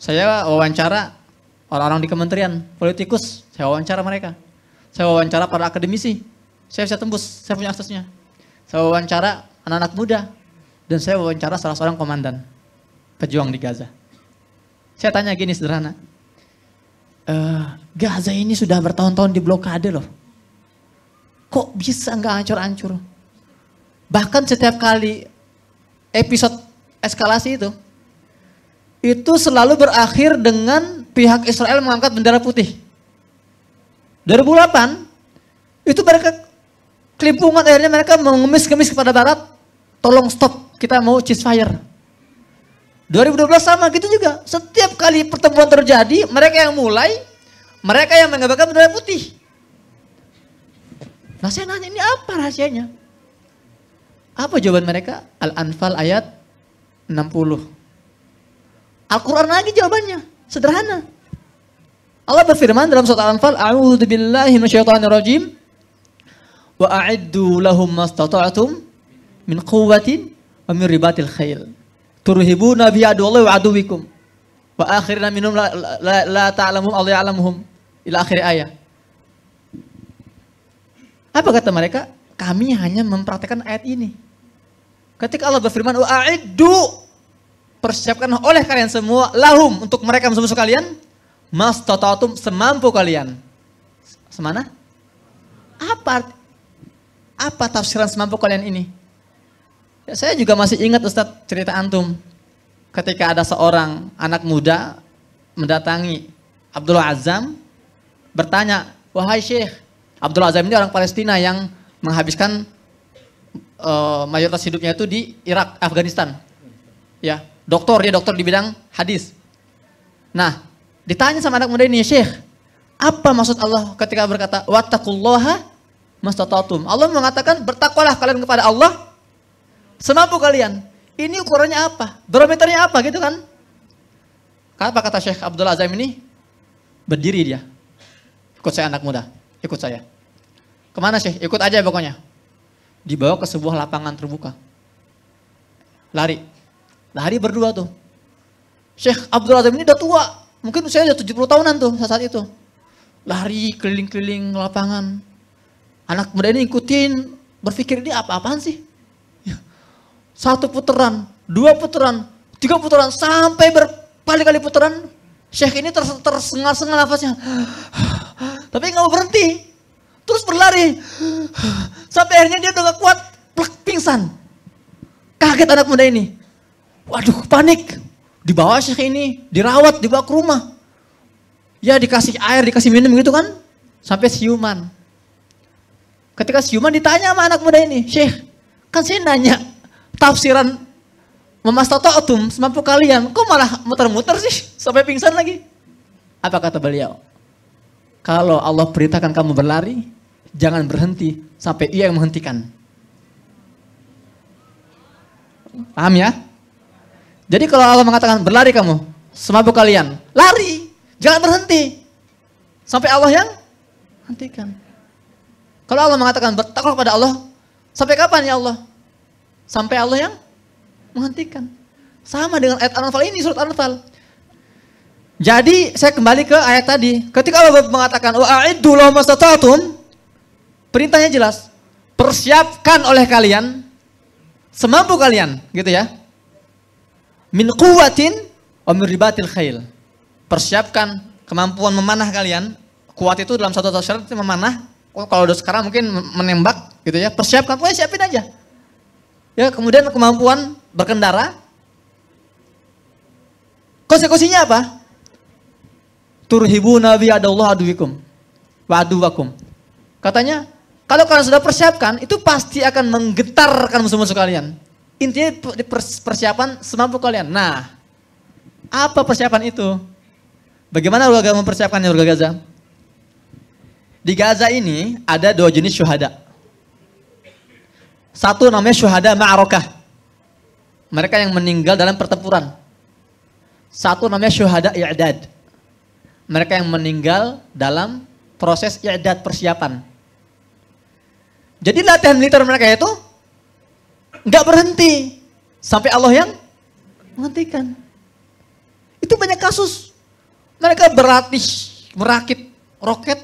Saya wawancara orang-orang di kementerian, politikus, saya wawancara mereka. Saya wawancara para akademisi, saya bisa tembus, saya punya aksesnya. Saya wawancara anak-anak muda, dan saya wawancara salah seorang komandan pejuang di Gaza. Saya tanya gini sederhana, e, Gaza ini sudah bertahun-tahun diblokade loh. Kok bisa nggak hancur-hancur? Bahkan setiap kali episode eskalasi itu itu selalu berakhir dengan pihak Israel mengangkat bendera putih. 2008 itu mereka kelimpungan akhirnya mereka mengemis-kemis kepada barat, tolong stop, kita mau ceasefire. 2012 sama gitu juga. Setiap kali pertemuan terjadi, mereka yang mulai, mereka yang menggambarkan bendera putih. Nah saya nanya ini apa rahasianya? Apa jawaban mereka? Al-Anfal ayat 60. Al-Quran lagi jawabannya. Sederhana. Allah berfirman dalam surat Al-Anfal, A'udhu billahi minasyaitonir rajim. Wa a'iddu lahum mastata'atum min quwwatin wa min ribatil khail. Turhibuna bi adullahi wa aduwikum. Wa akhirna minum la, la, la ta'lamun Allah ya'lamuhum. Ila akhir ayat. Apa kata mereka? Kami hanya mempraktekkan ayat ini. Ketika Allah berfirman, wa'iddu persiapkan oleh kalian semua lahum untuk mereka semua sekalian mas tototum semampu kalian. Semana? Apa apa tafsiran semampu kalian ini? Ya, saya juga masih ingat Ustadz cerita antum ketika ada seorang anak muda mendatangi Abdullah Azam bertanya, "Wahai Syekh, Abdullah Azam ini orang Palestina yang menghabiskan uh, mayoritas hidupnya itu di Irak, Afghanistan. Ya, dokter dia dokter di bidang hadis. Nah, ditanya sama anak muda ini, Syekh, apa maksud Allah ketika berkata wattaqullaha mastatatum? Allah mengatakan bertakwalah kalian kepada Allah semampu kalian. Ini ukurannya apa? Barometernya apa gitu kan? Apa kata Syekh Abdul Azam ini? Berdiri dia. Ikut saya anak muda, ikut saya. Kemana sih? Ikut aja pokoknya dibawa ke sebuah lapangan terbuka. Lari. Lari berdua tuh. Syekh Abdul Azim ini udah tua. Mungkin usianya udah 70 tahunan tuh saat itu. Lari keliling-keliling lapangan. Anak muda ini ikutin, berpikir ini apa-apaan sih? Ya. Satu puteran, dua puteran, tiga puteran, sampai berkali-kali puteran. Syekh ini tersengal-sengal nafasnya. <sighs> Tapi nggak mau berhenti. Terus berlari. Sampai akhirnya dia udah gak kuat, plek, pingsan. Kaget anak muda ini. Waduh, panik. Dibawa sih ini, dirawat, dibawa ke rumah. Ya dikasih air, dikasih minum gitu kan. Sampai siuman. Ketika siuman ditanya sama anak muda ini, Syekh, kan saya nanya tafsiran Mamas otum semampu kalian, kok malah muter-muter sih sampai pingsan lagi? Apa kata beliau? Kalau Allah perintahkan kamu berlari, Jangan berhenti sampai ia yang menghentikan. Paham ya? Jadi kalau Allah mengatakan berlari kamu, semabuk kalian, lari, jangan berhenti. Sampai Allah yang hentikan. Kalau Allah mengatakan bertakwa pada Allah, sampai kapan ya Allah? Sampai Allah yang menghentikan. Sama dengan ayat Al-Anfal ini surat al-anfal. Jadi saya kembali ke ayat tadi. Ketika Allah mengatakan wa a'iddu lahum mastata'tum, Perintahnya jelas. Persiapkan oleh kalian semampu kalian, gitu ya. Min quwwatin wa ribatil khail. Persiapkan kemampuan memanah kalian. Kuat itu dalam satu syarat itu memanah. Oh, kalau udah sekarang mungkin menembak gitu ya. Persiapkan, pokoknya siapin aja. Ya, kemudian kemampuan berkendara. Konsekuensinya apa? Turhibu nabi adallah aduikum. Wa aduwakum. Katanya, kalau kalian sudah persiapkan, itu pasti akan menggetarkan musuh-musuh kalian. Intinya di persiapan semampu kalian. Nah, apa persiapan itu? Bagaimana warga mempersiapkannya warga Gaza? Di Gaza ini ada dua jenis syuhada. Satu namanya syuhada ma'arokah. Mereka yang meninggal dalam pertempuran. Satu namanya syuhada i'dad. Mereka yang meninggal dalam proses i'dad persiapan jadi latihan militer mereka itu nggak berhenti sampai Allah yang menghentikan. Itu banyak kasus. Mereka berlatih merakit roket,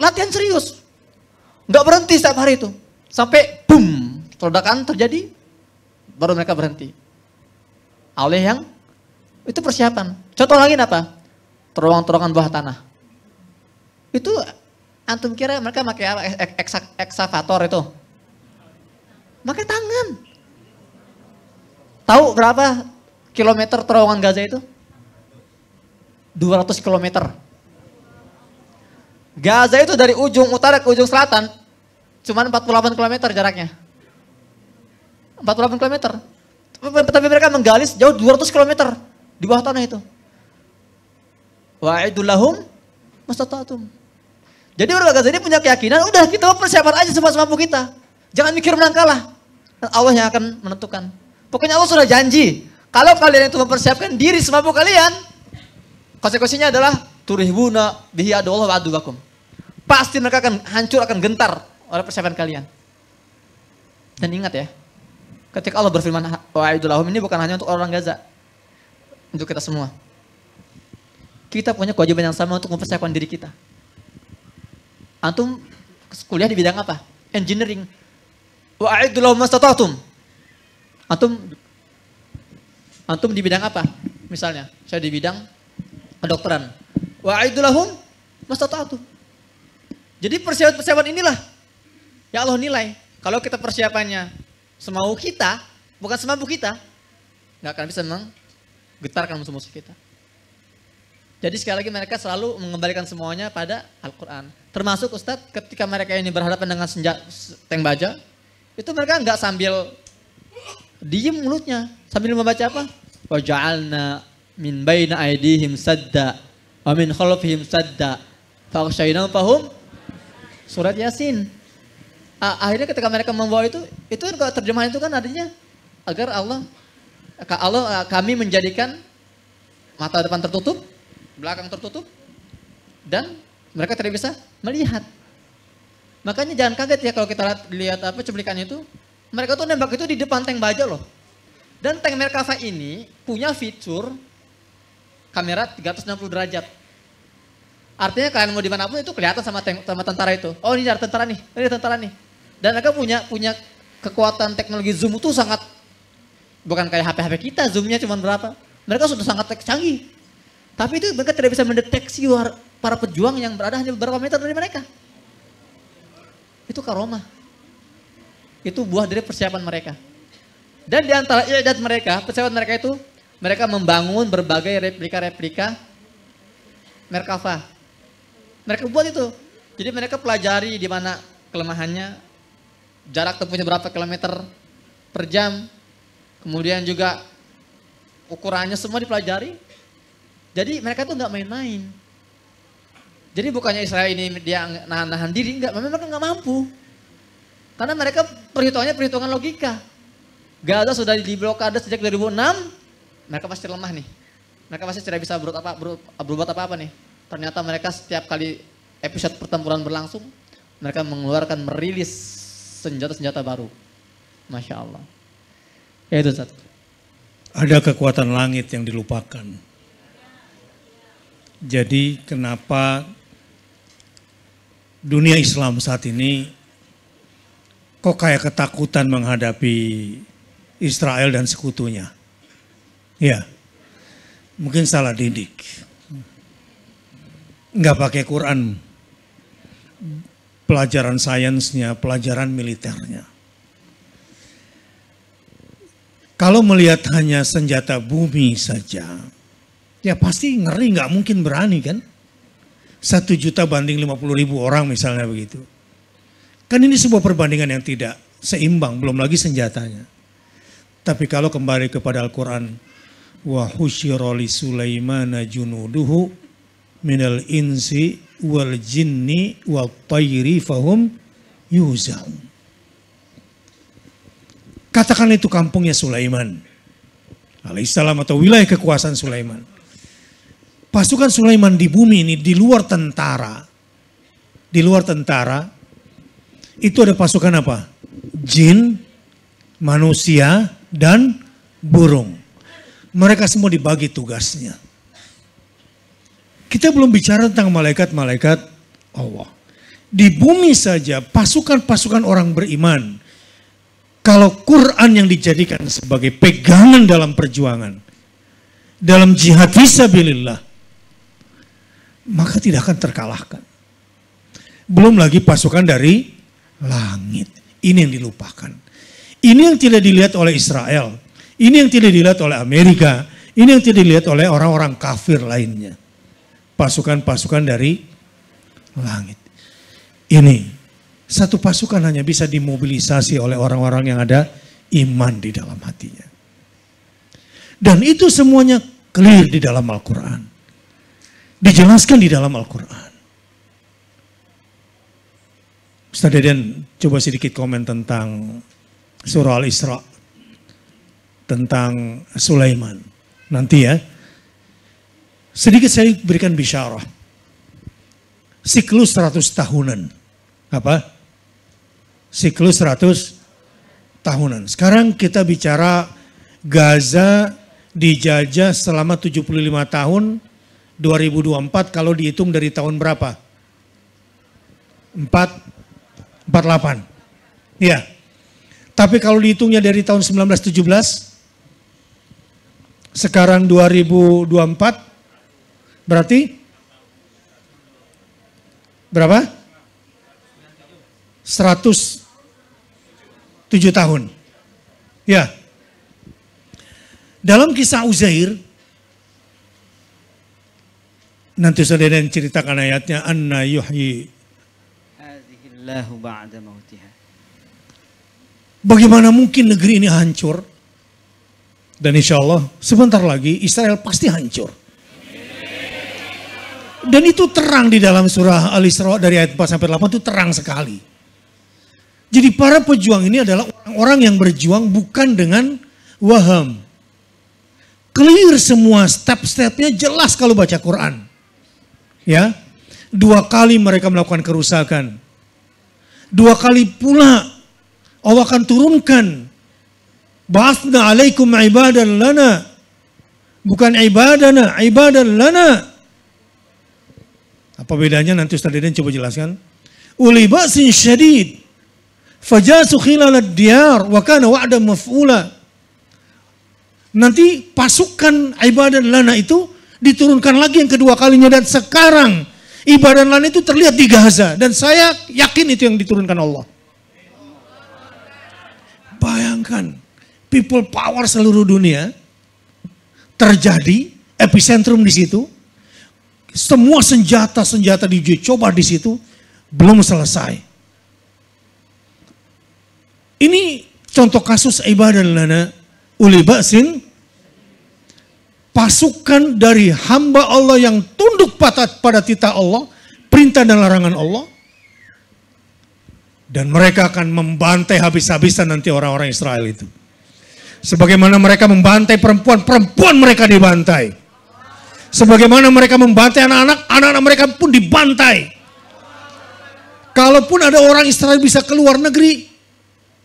latihan serius. Nggak berhenti setiap hari itu. Sampai boom, ledakan terjadi, baru mereka berhenti. Allah yang itu persiapan. Contoh lagi apa? Terowongan-terowongan bawah tanah. Itu Antum kira mereka pakai apa? eksavator itu. Pakai tangan. Tahu berapa kilometer terowongan Gaza itu? 200 kilometer. Gaza itu dari ujung utara ke ujung selatan, cuman 48 kilometer jaraknya. 48 kilometer. Tapi mereka menggali sejauh 200 kilometer di bawah tanah itu. Wa'idullahum mustatatum. Jadi orang Ghazali punya keyakinan, udah kita persiapan aja semampu kita. Jangan mikir menang kalah. Allah yang akan menentukan. Pokoknya Allah sudah janji. Kalau kalian itu mempersiapkan diri semampu kalian, konsekuensinya adalah turihbuna bihi adullah wa adubakum. Pasti mereka akan hancur, akan gentar oleh persiapan kalian. Dan ingat ya, ketika Allah berfirman wa'idulahum ini bukan hanya untuk orang Gaza. Untuk kita semua. Kita punya kewajiban yang sama untuk mempersiapkan diri kita. Antum kuliah di bidang apa? Engineering. Wa'idullahu mastata'tum. Antum Antum di bidang apa? Misalnya, saya di bidang kedokteran. Wa'idullahu mastata'tum. Jadi persiapan-persiapan inilah ya Allah nilai. Kalau kita persiapannya semau kita, bukan semampu kita, nggak akan bisa menggetarkan musuh-musuh kita. Jadi sekali lagi mereka selalu mengembalikan semuanya pada Al-Quran. Termasuk Ustadz ketika mereka ini berhadapan dengan senjata, tank baja, itu mereka nggak sambil diem mulutnya, sambil membaca apa? Waja'alna min bayna aidihim sadda, wa min khalfihim sadda, fa'akshaynam fahum surat Yasin. Akhirnya ketika mereka membawa itu, itu kan terjemahan itu kan artinya agar Allah Allah eh, kami menjadikan mata depan tertutup, belakang tertutup dan mereka tidak bisa melihat. Makanya jangan kaget ya kalau kita lihat, lihat apa cuplikan itu, mereka tuh nembak itu di depan tank baja loh. Dan tank Merkava ini punya fitur kamera 360 derajat. Artinya kalian mau dimanapun itu kelihatan sama tank, sama tentara itu. Oh ini ada tentara nih, ini ada tentara nih. Dan mereka punya punya kekuatan teknologi zoom itu sangat bukan kayak HP-HP kita zoomnya cuma berapa. Mereka sudah sangat canggih. Tapi itu mereka tidak bisa mendeteksi para pejuang yang berada hanya beberapa meter dari mereka. Itu karomah. Itu buah dari persiapan mereka. Dan di antara iadat mereka, persiapan mereka itu mereka membangun berbagai replika-replika Merkava. Mereka buat itu. Jadi mereka pelajari di mana kelemahannya, jarak tempuhnya berapa kilometer per jam, kemudian juga ukurannya semua dipelajari, jadi mereka tuh nggak main-main. Jadi bukannya Israel ini dia nahan-nahan diri, nggak, memang mereka nggak mampu. Karena mereka perhitungannya perhitungan logika. Gaza sudah diblokade sejak 2006, mereka pasti lemah nih. Mereka pasti tidak bisa berbuat apa, berbuat apa-apa nih. Ternyata mereka setiap kali episode pertempuran berlangsung, mereka mengeluarkan, merilis senjata-senjata baru. Masya Allah. Ya itu satu. Ada kekuatan langit yang dilupakan. Jadi kenapa dunia Islam saat ini kok kayak ketakutan menghadapi Israel dan sekutunya? Ya, mungkin salah didik. Nggak pakai Quran. Pelajaran sainsnya, pelajaran militernya. Kalau melihat hanya senjata bumi saja, ya pasti ngeri nggak mungkin berani kan. Satu juta banding 50 ribu orang misalnya begitu. Kan ini sebuah perbandingan yang tidak seimbang, belum lagi senjatanya. Tapi kalau kembali kepada Al-Quran, wa Sulaiman Sulaimana junuduhu minal insi wal jinni wal tayri fahum yuzam Katakan itu kampungnya Sulaiman. Alaihissalam atau wilayah kekuasaan Sulaiman pasukan Sulaiman di bumi ini di luar tentara. Di luar tentara itu ada pasukan apa? Jin, manusia, dan burung. Mereka semua dibagi tugasnya. Kita belum bicara tentang malaikat-malaikat Allah. Di bumi saja pasukan-pasukan orang beriman. Kalau Quran yang dijadikan sebagai pegangan dalam perjuangan. Dalam jihad visabilillah maka tidak akan terkalahkan. Belum lagi pasukan dari langit. Ini yang dilupakan. Ini yang tidak dilihat oleh Israel. Ini yang tidak dilihat oleh Amerika. Ini yang tidak dilihat oleh orang-orang kafir lainnya. Pasukan-pasukan dari langit. Ini satu pasukan hanya bisa dimobilisasi oleh orang-orang yang ada iman di dalam hatinya. Dan itu semuanya clear di dalam Al-Quran dijelaskan di dalam Al-Quran. Ustaz Deden coba sedikit komen tentang surah Al-Isra. Tentang Sulaiman. Nanti ya. Sedikit saya berikan bisyarah. Siklus 100 tahunan. Apa? Siklus 100 tahunan. Sekarang kita bicara Gaza dijajah selama 75 tahun 2024 kalau dihitung dari tahun berapa? 4 48. Iya. Tapi kalau dihitungnya dari tahun 1917 sekarang 2024 berarti berapa? 107 tahun. Ya. Dalam kisah Uzair Nanti saudara yang ceritakan ayatnya anna yuhyi Bagaimana mungkin negeri ini hancur? Dan insya Allah sebentar lagi Israel pasti hancur. Dan itu terang di dalam surah Al-Isra dari ayat 4 sampai 8 itu terang sekali. Jadi para pejuang ini adalah orang-orang yang berjuang bukan dengan waham. Clear semua step-stepnya jelas kalau baca Quran. Ya, dua kali mereka melakukan kerusakan. Dua kali pula Allah akan turunkan basna alaikum ibadan lana. Bukan ibadana, ibadan lana. Apa bedanya nanti Ustaz Deden coba jelaskan. Uli ba'sin syadid. Fajasu khilal diyar. Wa kana wa'da maf'ula. Nanti pasukan ibadan lana itu diturunkan lagi yang kedua kalinya dan sekarang ibadah lain itu terlihat di Gaza dan saya yakin itu yang diturunkan Allah. Bayangkan people power seluruh dunia terjadi epicentrum di situ. Semua senjata-senjata di coba di situ belum selesai. Ini contoh kasus ibadah lana uli ba'sin pasukan dari hamba Allah yang tunduk patat pada titah Allah, perintah dan larangan Allah. Dan mereka akan membantai habis-habisan nanti orang-orang Israel itu. Sebagaimana mereka membantai perempuan, perempuan mereka dibantai. Sebagaimana mereka membantai anak-anak, anak-anak mereka pun dibantai. Kalaupun ada orang Israel bisa keluar negeri,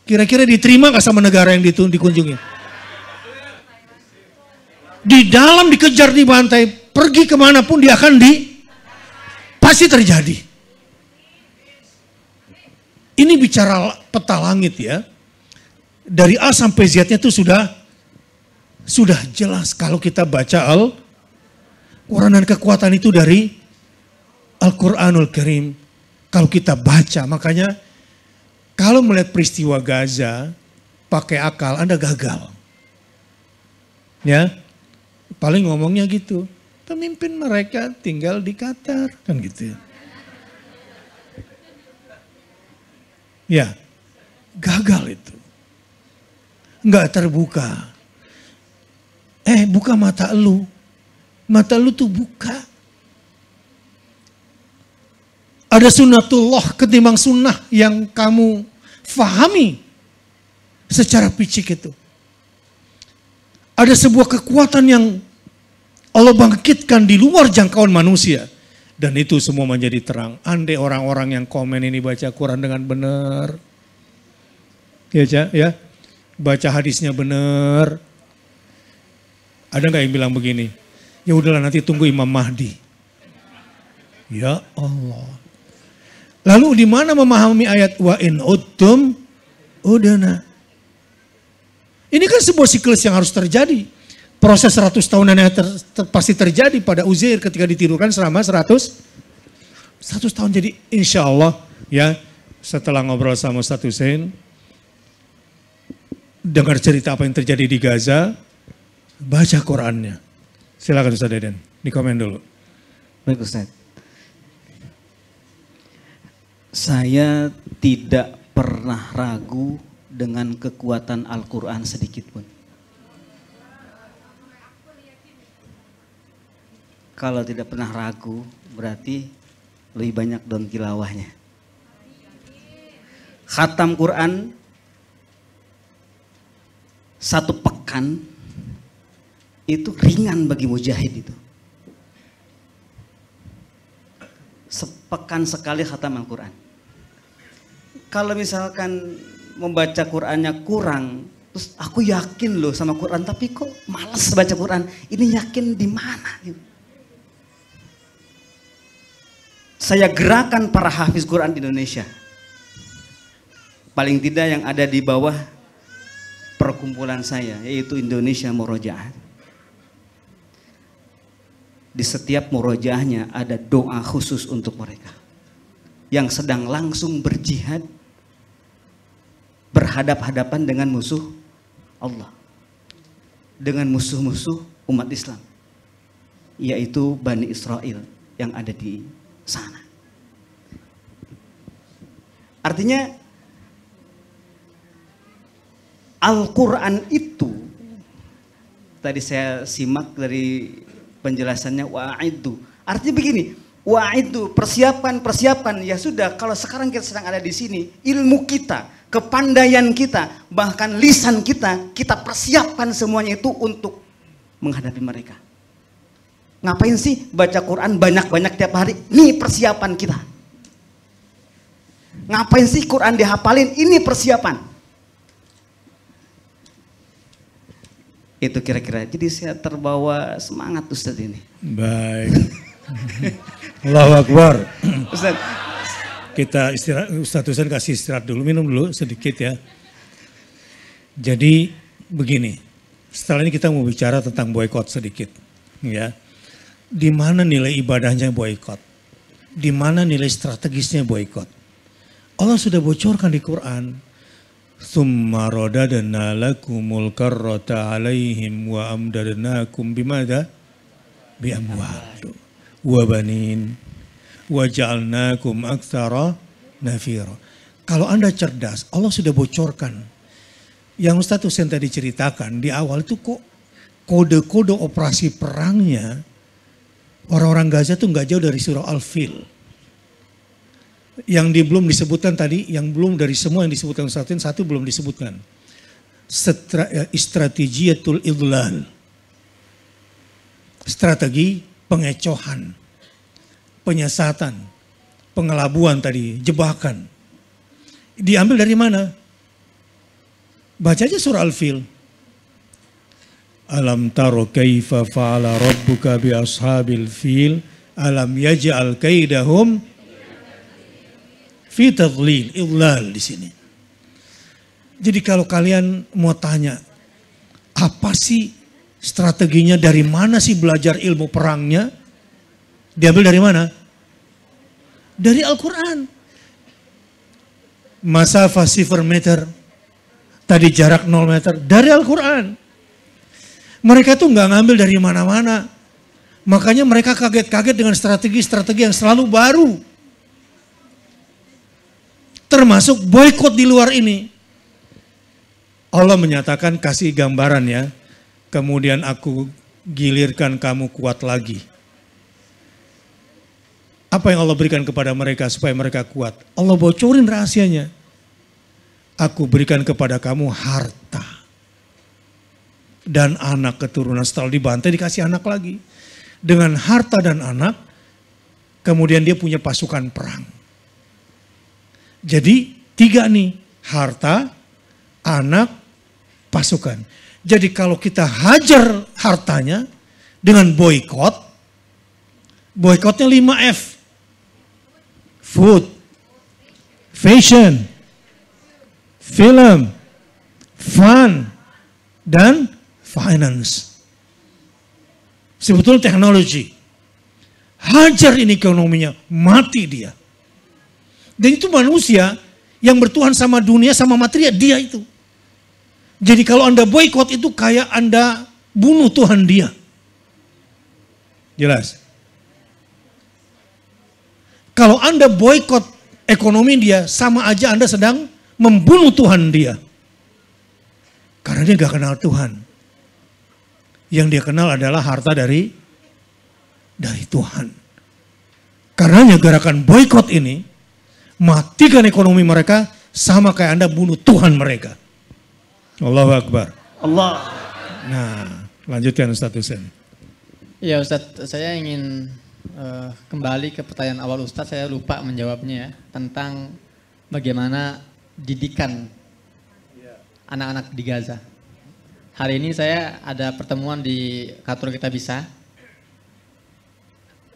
kira-kira diterima gak sama negara yang dikunjungi? di dalam dikejar di pantai pergi kemanapun dia akan di, pasti terjadi. Ini bicara peta langit ya. Dari A sampai Z-nya itu sudah sudah jelas kalau kita baca Al Quran dan kekuatan itu dari Al Quranul Karim. Kalau kita baca, makanya kalau melihat peristiwa Gaza pakai akal, Anda gagal. Ya, Paling ngomongnya gitu. Pemimpin mereka tinggal di Qatar. Kan gitu ya. ya gagal itu. Enggak terbuka. Eh, buka mata lu. Mata lu tuh buka. Ada sunatullah ketimbang sunnah yang kamu fahami secara picik itu. Ada sebuah kekuatan yang Allah bangkitkan di luar jangkauan manusia. Dan itu semua menjadi terang. Andai orang-orang yang komen ini baca Quran dengan benar. Ya, ya, ya. Baca hadisnya benar. Ada nggak yang bilang begini? Ya udahlah nanti tunggu Imam Mahdi. Ya Allah. Lalu di mana memahami ayat wa in udtum udana. Ini kan sebuah siklus yang harus terjadi. Proses 100 tahunan yang ter, ter, pasti terjadi pada Uzair ketika ditirukan selama 100 100 tahun jadi insya Allah ya setelah ngobrol sama Ustaz Hussein dengar cerita apa yang terjadi di Gaza baca Qurannya silakan Ustaz Deden di komen dulu baik Ustaz saya tidak pernah ragu dengan kekuatan Al-Quran sedikit pun. Kalau tidak pernah ragu, berarti lebih banyak daun kilawahnya. Khatam Quran satu pekan itu ringan bagi mujahid itu. Sepekan sekali khatam Al-Quran. Kalau misalkan membaca Qurannya kurang, terus aku yakin loh sama Quran, tapi kok males baca Quran. Ini yakin di mana? Saya gerakan para hafiz Quran di Indonesia. Paling tidak yang ada di bawah perkumpulan saya, yaitu Indonesia Murojaah di setiap murojaahnya ada doa khusus untuk mereka yang sedang langsung berjihad berhadap-hadapan dengan musuh Allah. Dengan musuh-musuh umat Islam. Yaitu Bani Israel yang ada di sana. Artinya Al-Quran itu tadi saya simak dari penjelasannya wa'idu. Artinya begini, wa'idu, persiapan, persiapan. Ya sudah, kalau sekarang kita sedang ada di sini, ilmu kita, kepandaian kita, bahkan lisan kita, kita persiapkan semuanya itu untuk menghadapi mereka. Ngapain sih baca Quran banyak-banyak tiap hari? Ini persiapan kita. Ngapain sih Quran dihafalin? Ini persiapan. Itu kira-kira. Jadi saya terbawa semangat Ustaz ini. Baik. <laughs> Allahu Akbar. Ustaz, kita istirahat, Ustaz Hussein kasih istirahat dulu, minum dulu sedikit ya. Jadi begini, setelah ini kita mau bicara tentang boykot sedikit. ya. Di mana nilai ibadahnya boykot? Di mana nilai strategisnya boykot? Allah sudah bocorkan di Quran. Thumma rodadana lakumul karrota alaihim wa amdadanakum bimada? wa Wabanin Wajalnakum aksara nafira. Kalau Anda cerdas, Allah sudah bocorkan. Yang Ustaz Hussein tadi ceritakan, di awal itu kok kode-kode operasi perangnya, orang-orang Gaza tuh nggak jauh dari surah Al-Fil. Yang di, belum disebutkan tadi, yang belum dari semua yang disebutkan Ustaz Hussein, satu belum disebutkan. Eh, strategi strategiatul idlal. Strategi pengecohan penyesatan, pengelabuan tadi, jebakan. Diambil dari mana? Baca aja surah Al-Fil. Alam taro kaifa fa'ala rabbuka bi ashabil fil alam yaj'al kaidahum fi tadlil illal di sini. Jadi kalau kalian mau tanya apa sih strateginya dari mana sih belajar ilmu perangnya? Diambil dari mana? Dari Al-Quran. Masa fasifer meter. Tadi jarak 0 meter. Dari Al-Quran. Mereka tuh nggak ngambil dari mana-mana. Makanya mereka kaget-kaget dengan strategi-strategi yang selalu baru. Termasuk boykot di luar ini. Allah menyatakan kasih gambaran ya. Kemudian aku gilirkan kamu kuat lagi apa yang Allah berikan kepada mereka supaya mereka kuat? Allah bocorin rahasianya. Aku berikan kepada kamu harta. Dan anak keturunan setelah dibantai dikasih anak lagi. Dengan harta dan anak, kemudian dia punya pasukan perang. Jadi tiga nih, harta, anak, pasukan. Jadi kalau kita hajar hartanya dengan boykot, boykotnya 5F food, fashion, film, fun, dan finance. Sebetulnya teknologi. Hajar ini ekonominya, mati dia. Dan itu manusia yang bertuhan sama dunia, sama materi dia itu. Jadi kalau Anda boykot itu kayak Anda bunuh Tuhan dia. Jelas? Kalau Anda boykot ekonomi dia, sama aja Anda sedang membunuh Tuhan dia. Karena dia gak kenal Tuhan. Yang dia kenal adalah harta dari dari Tuhan. Karena gerakan boykot ini matikan ekonomi mereka sama kayak Anda bunuh Tuhan mereka. Allahu Akbar. Allah. Nah, lanjutkan Ustaz Hussein. Ya Ustaz, saya ingin Eh, kembali ke pertanyaan awal Ustaz saya lupa menjawabnya ya, tentang bagaimana didikan anak-anak di Gaza. Hari ini saya ada pertemuan di katur kita bisa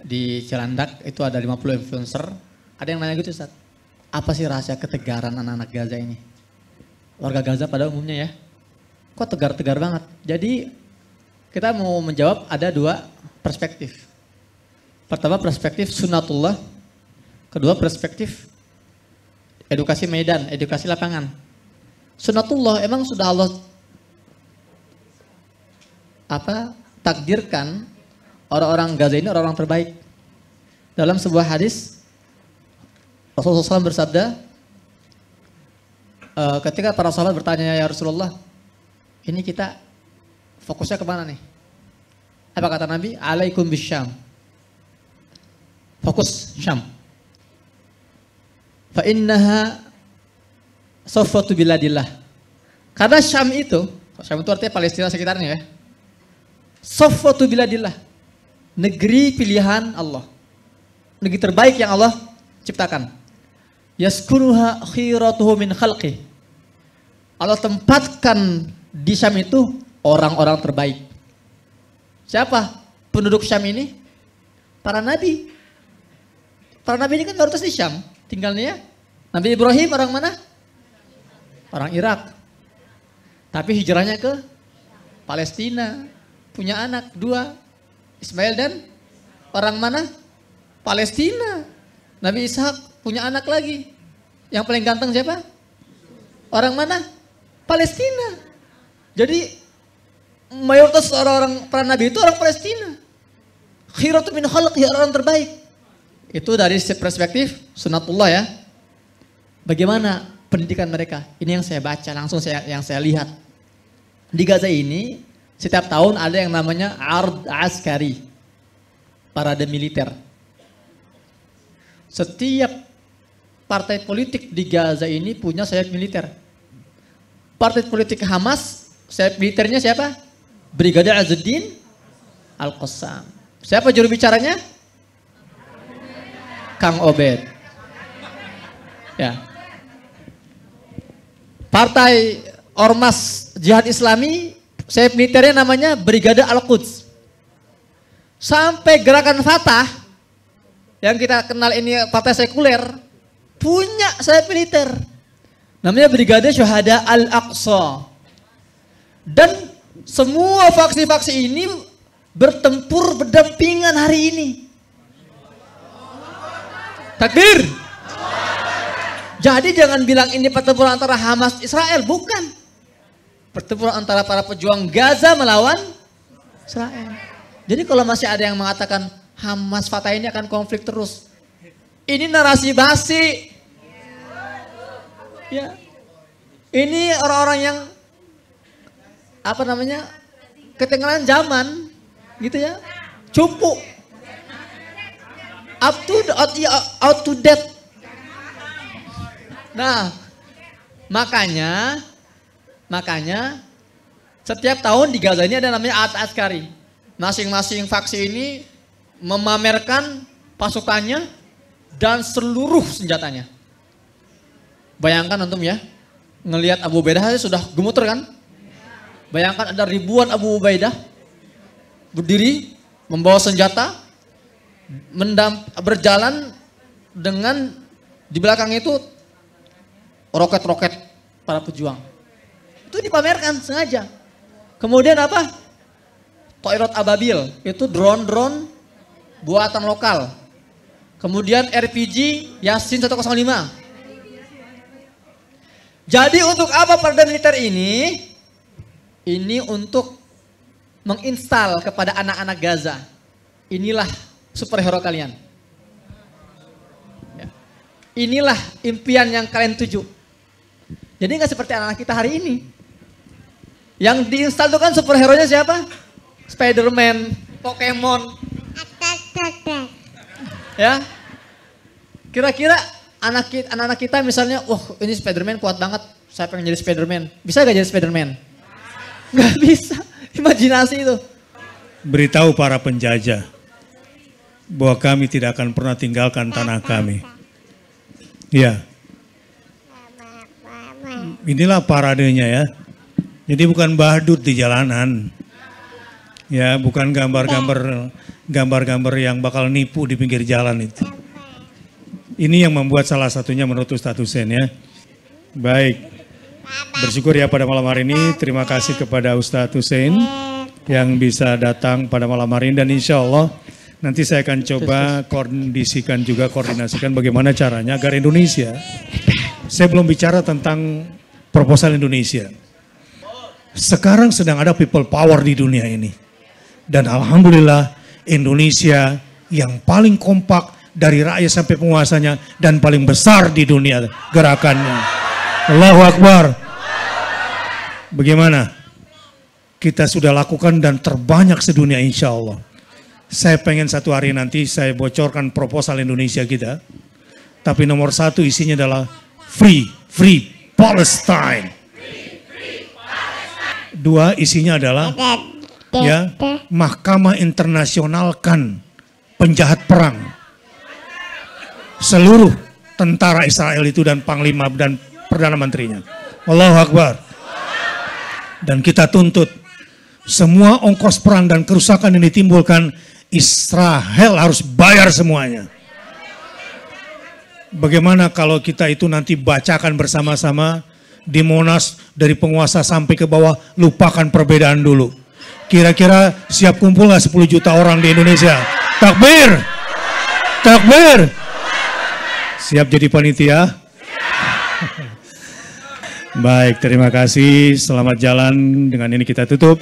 di Cilandak itu ada 50 influencer. Ada yang nanya gitu Ustaz. Apa sih rahasia ketegaran anak-anak Gaza ini? Warga Gaza pada umumnya ya. Kok tegar-tegar banget? Jadi kita mau menjawab ada dua perspektif. Pertama perspektif sunatullah, kedua perspektif edukasi medan, edukasi lapangan. Sunatullah emang sudah Allah apa takdirkan orang-orang Gaza ini orang-orang terbaik. Dalam sebuah hadis Rasulullah SAW bersabda, e, ketika para sahabat bertanya ya Rasulullah, ini kita fokusnya kemana nih? Apa kata Nabi? Alaikum bisyam fokus Syam. Fa innaha safatu biladillah. Karena Syam itu, Syam itu artinya Palestina sekitarnya ya. Safatu biladillah. Negeri pilihan Allah. Negeri terbaik yang Allah ciptakan. Yaskunuha khiratuhu min khalqi. Allah tempatkan di Syam itu orang-orang terbaik. Siapa penduduk Syam ini? Para nabi. Para nabi ini kan mayoritas di Syam tinggalnya. Nabi Ibrahim orang mana? Orang Irak. Tapi hijrahnya ke Palestina. Punya anak dua. Ismail dan orang mana? Palestina. Nabi Ishak punya anak lagi. Yang paling ganteng siapa? Orang mana? Palestina. Jadi mayoritas orang-orang para nabi itu orang Palestina. Khairatun min khalq, ya orang terbaik. Itu dari perspektif sunatullah ya. Bagaimana pendidikan mereka? Ini yang saya baca langsung saya yang saya lihat. Di Gaza ini setiap tahun ada yang namanya Ard Askari. Parade militer. Setiap partai politik di Gaza ini punya sayap militer. Partai politik Hamas, sayap militernya siapa? Brigadir Azuddin Al-Qassam. Siapa juru bicaranya? Kang Obed. Ya. Partai Ormas Jihad Islami, saya militernya namanya Brigade Al-Quds. Sampai gerakan Fatah, yang kita kenal ini partai sekuler, punya saya militer. Namanya Brigade Syuhada Al-Aqsa. Dan semua faksi-faksi ini bertempur berdampingan hari ini. Takbir. Jadi jangan bilang ini pertempuran antara Hamas Israel, bukan. Pertempuran antara para pejuang Gaza melawan Israel. Jadi kalau masih ada yang mengatakan Hamas Fatah ini akan konflik terus. Ini narasi basi. Ya. Ini orang-orang yang apa namanya? ketinggalan zaman gitu ya. Cupu up to out, out to that. Nah, makanya makanya setiap tahun di Gaza ini ada namanya At Askari. Masing-masing faksi ini memamerkan pasukannya dan seluruh senjatanya. Bayangkan antum ya, ngelihat Abu Ubaidah aja sudah gemuter kan? Bayangkan ada ribuan Abu Ubaidah berdiri membawa senjata mendam, berjalan dengan di belakang itu roket-roket para pejuang. Itu dipamerkan sengaja. Kemudian apa? Toirot Ababil, itu drone-drone buatan lokal. Kemudian RPG Yasin 105. Jadi untuk apa perda militer ini? Ini untuk menginstal kepada anak-anak Gaza. Inilah superhero kalian. Ya. Inilah impian yang kalian tuju. Jadi nggak seperti anak-anak kita hari ini. Yang diinstal itu kan superhero-nya siapa? Spiderman, Pokemon. Ya. Kira-kira anak kita, anak-anak kita misalnya, wah oh, ini Spiderman kuat banget, saya pengen jadi Spiderman. Bisa gak jadi Spiderman? <laughs> Gak bisa. Imajinasi itu. Beritahu para penjajah bahwa kami tidak akan pernah tinggalkan tanah kami. Ya. Inilah paradenya ya. Jadi bukan badut di jalanan. Ya, bukan gambar-gambar gambar-gambar yang bakal nipu di pinggir jalan itu. Ini yang membuat salah satunya menurut Ustaz Hussein ya. Baik. Bersyukur ya pada malam hari ini. Terima kasih kepada Ustaz Hussein yang bisa datang pada malam hari ini dan insya Allah Nanti saya akan coba kondisikan juga koordinasikan bagaimana caranya agar Indonesia. Saya belum bicara tentang proposal Indonesia. Sekarang sedang ada people power di dunia ini. Dan alhamdulillah Indonesia yang paling kompak dari rakyat sampai penguasanya dan paling besar di dunia gerakannya. Allahu Akbar. Bagaimana? Kita sudah lakukan dan terbanyak sedunia insya Allah saya pengen satu hari nanti saya bocorkan proposal Indonesia kita. Tapi nomor satu isinya adalah free, free Palestine. Dua isinya adalah ya Mahkamah kan penjahat perang. Seluruh tentara Israel itu dan panglima dan perdana menterinya. Allahu Akbar. Dan kita tuntut semua ongkos perang dan kerusakan yang ditimbulkan Israel harus bayar semuanya. Bagaimana kalau kita itu nanti bacakan bersama-sama di Monas dari penguasa sampai ke bawah, lupakan perbedaan dulu. Kira-kira siap kumpul nggak 10 juta orang di Indonesia? Takbir! Takbir! Siap jadi panitia? <laughs> Baik, terima kasih. Selamat jalan. Dengan ini kita tutup.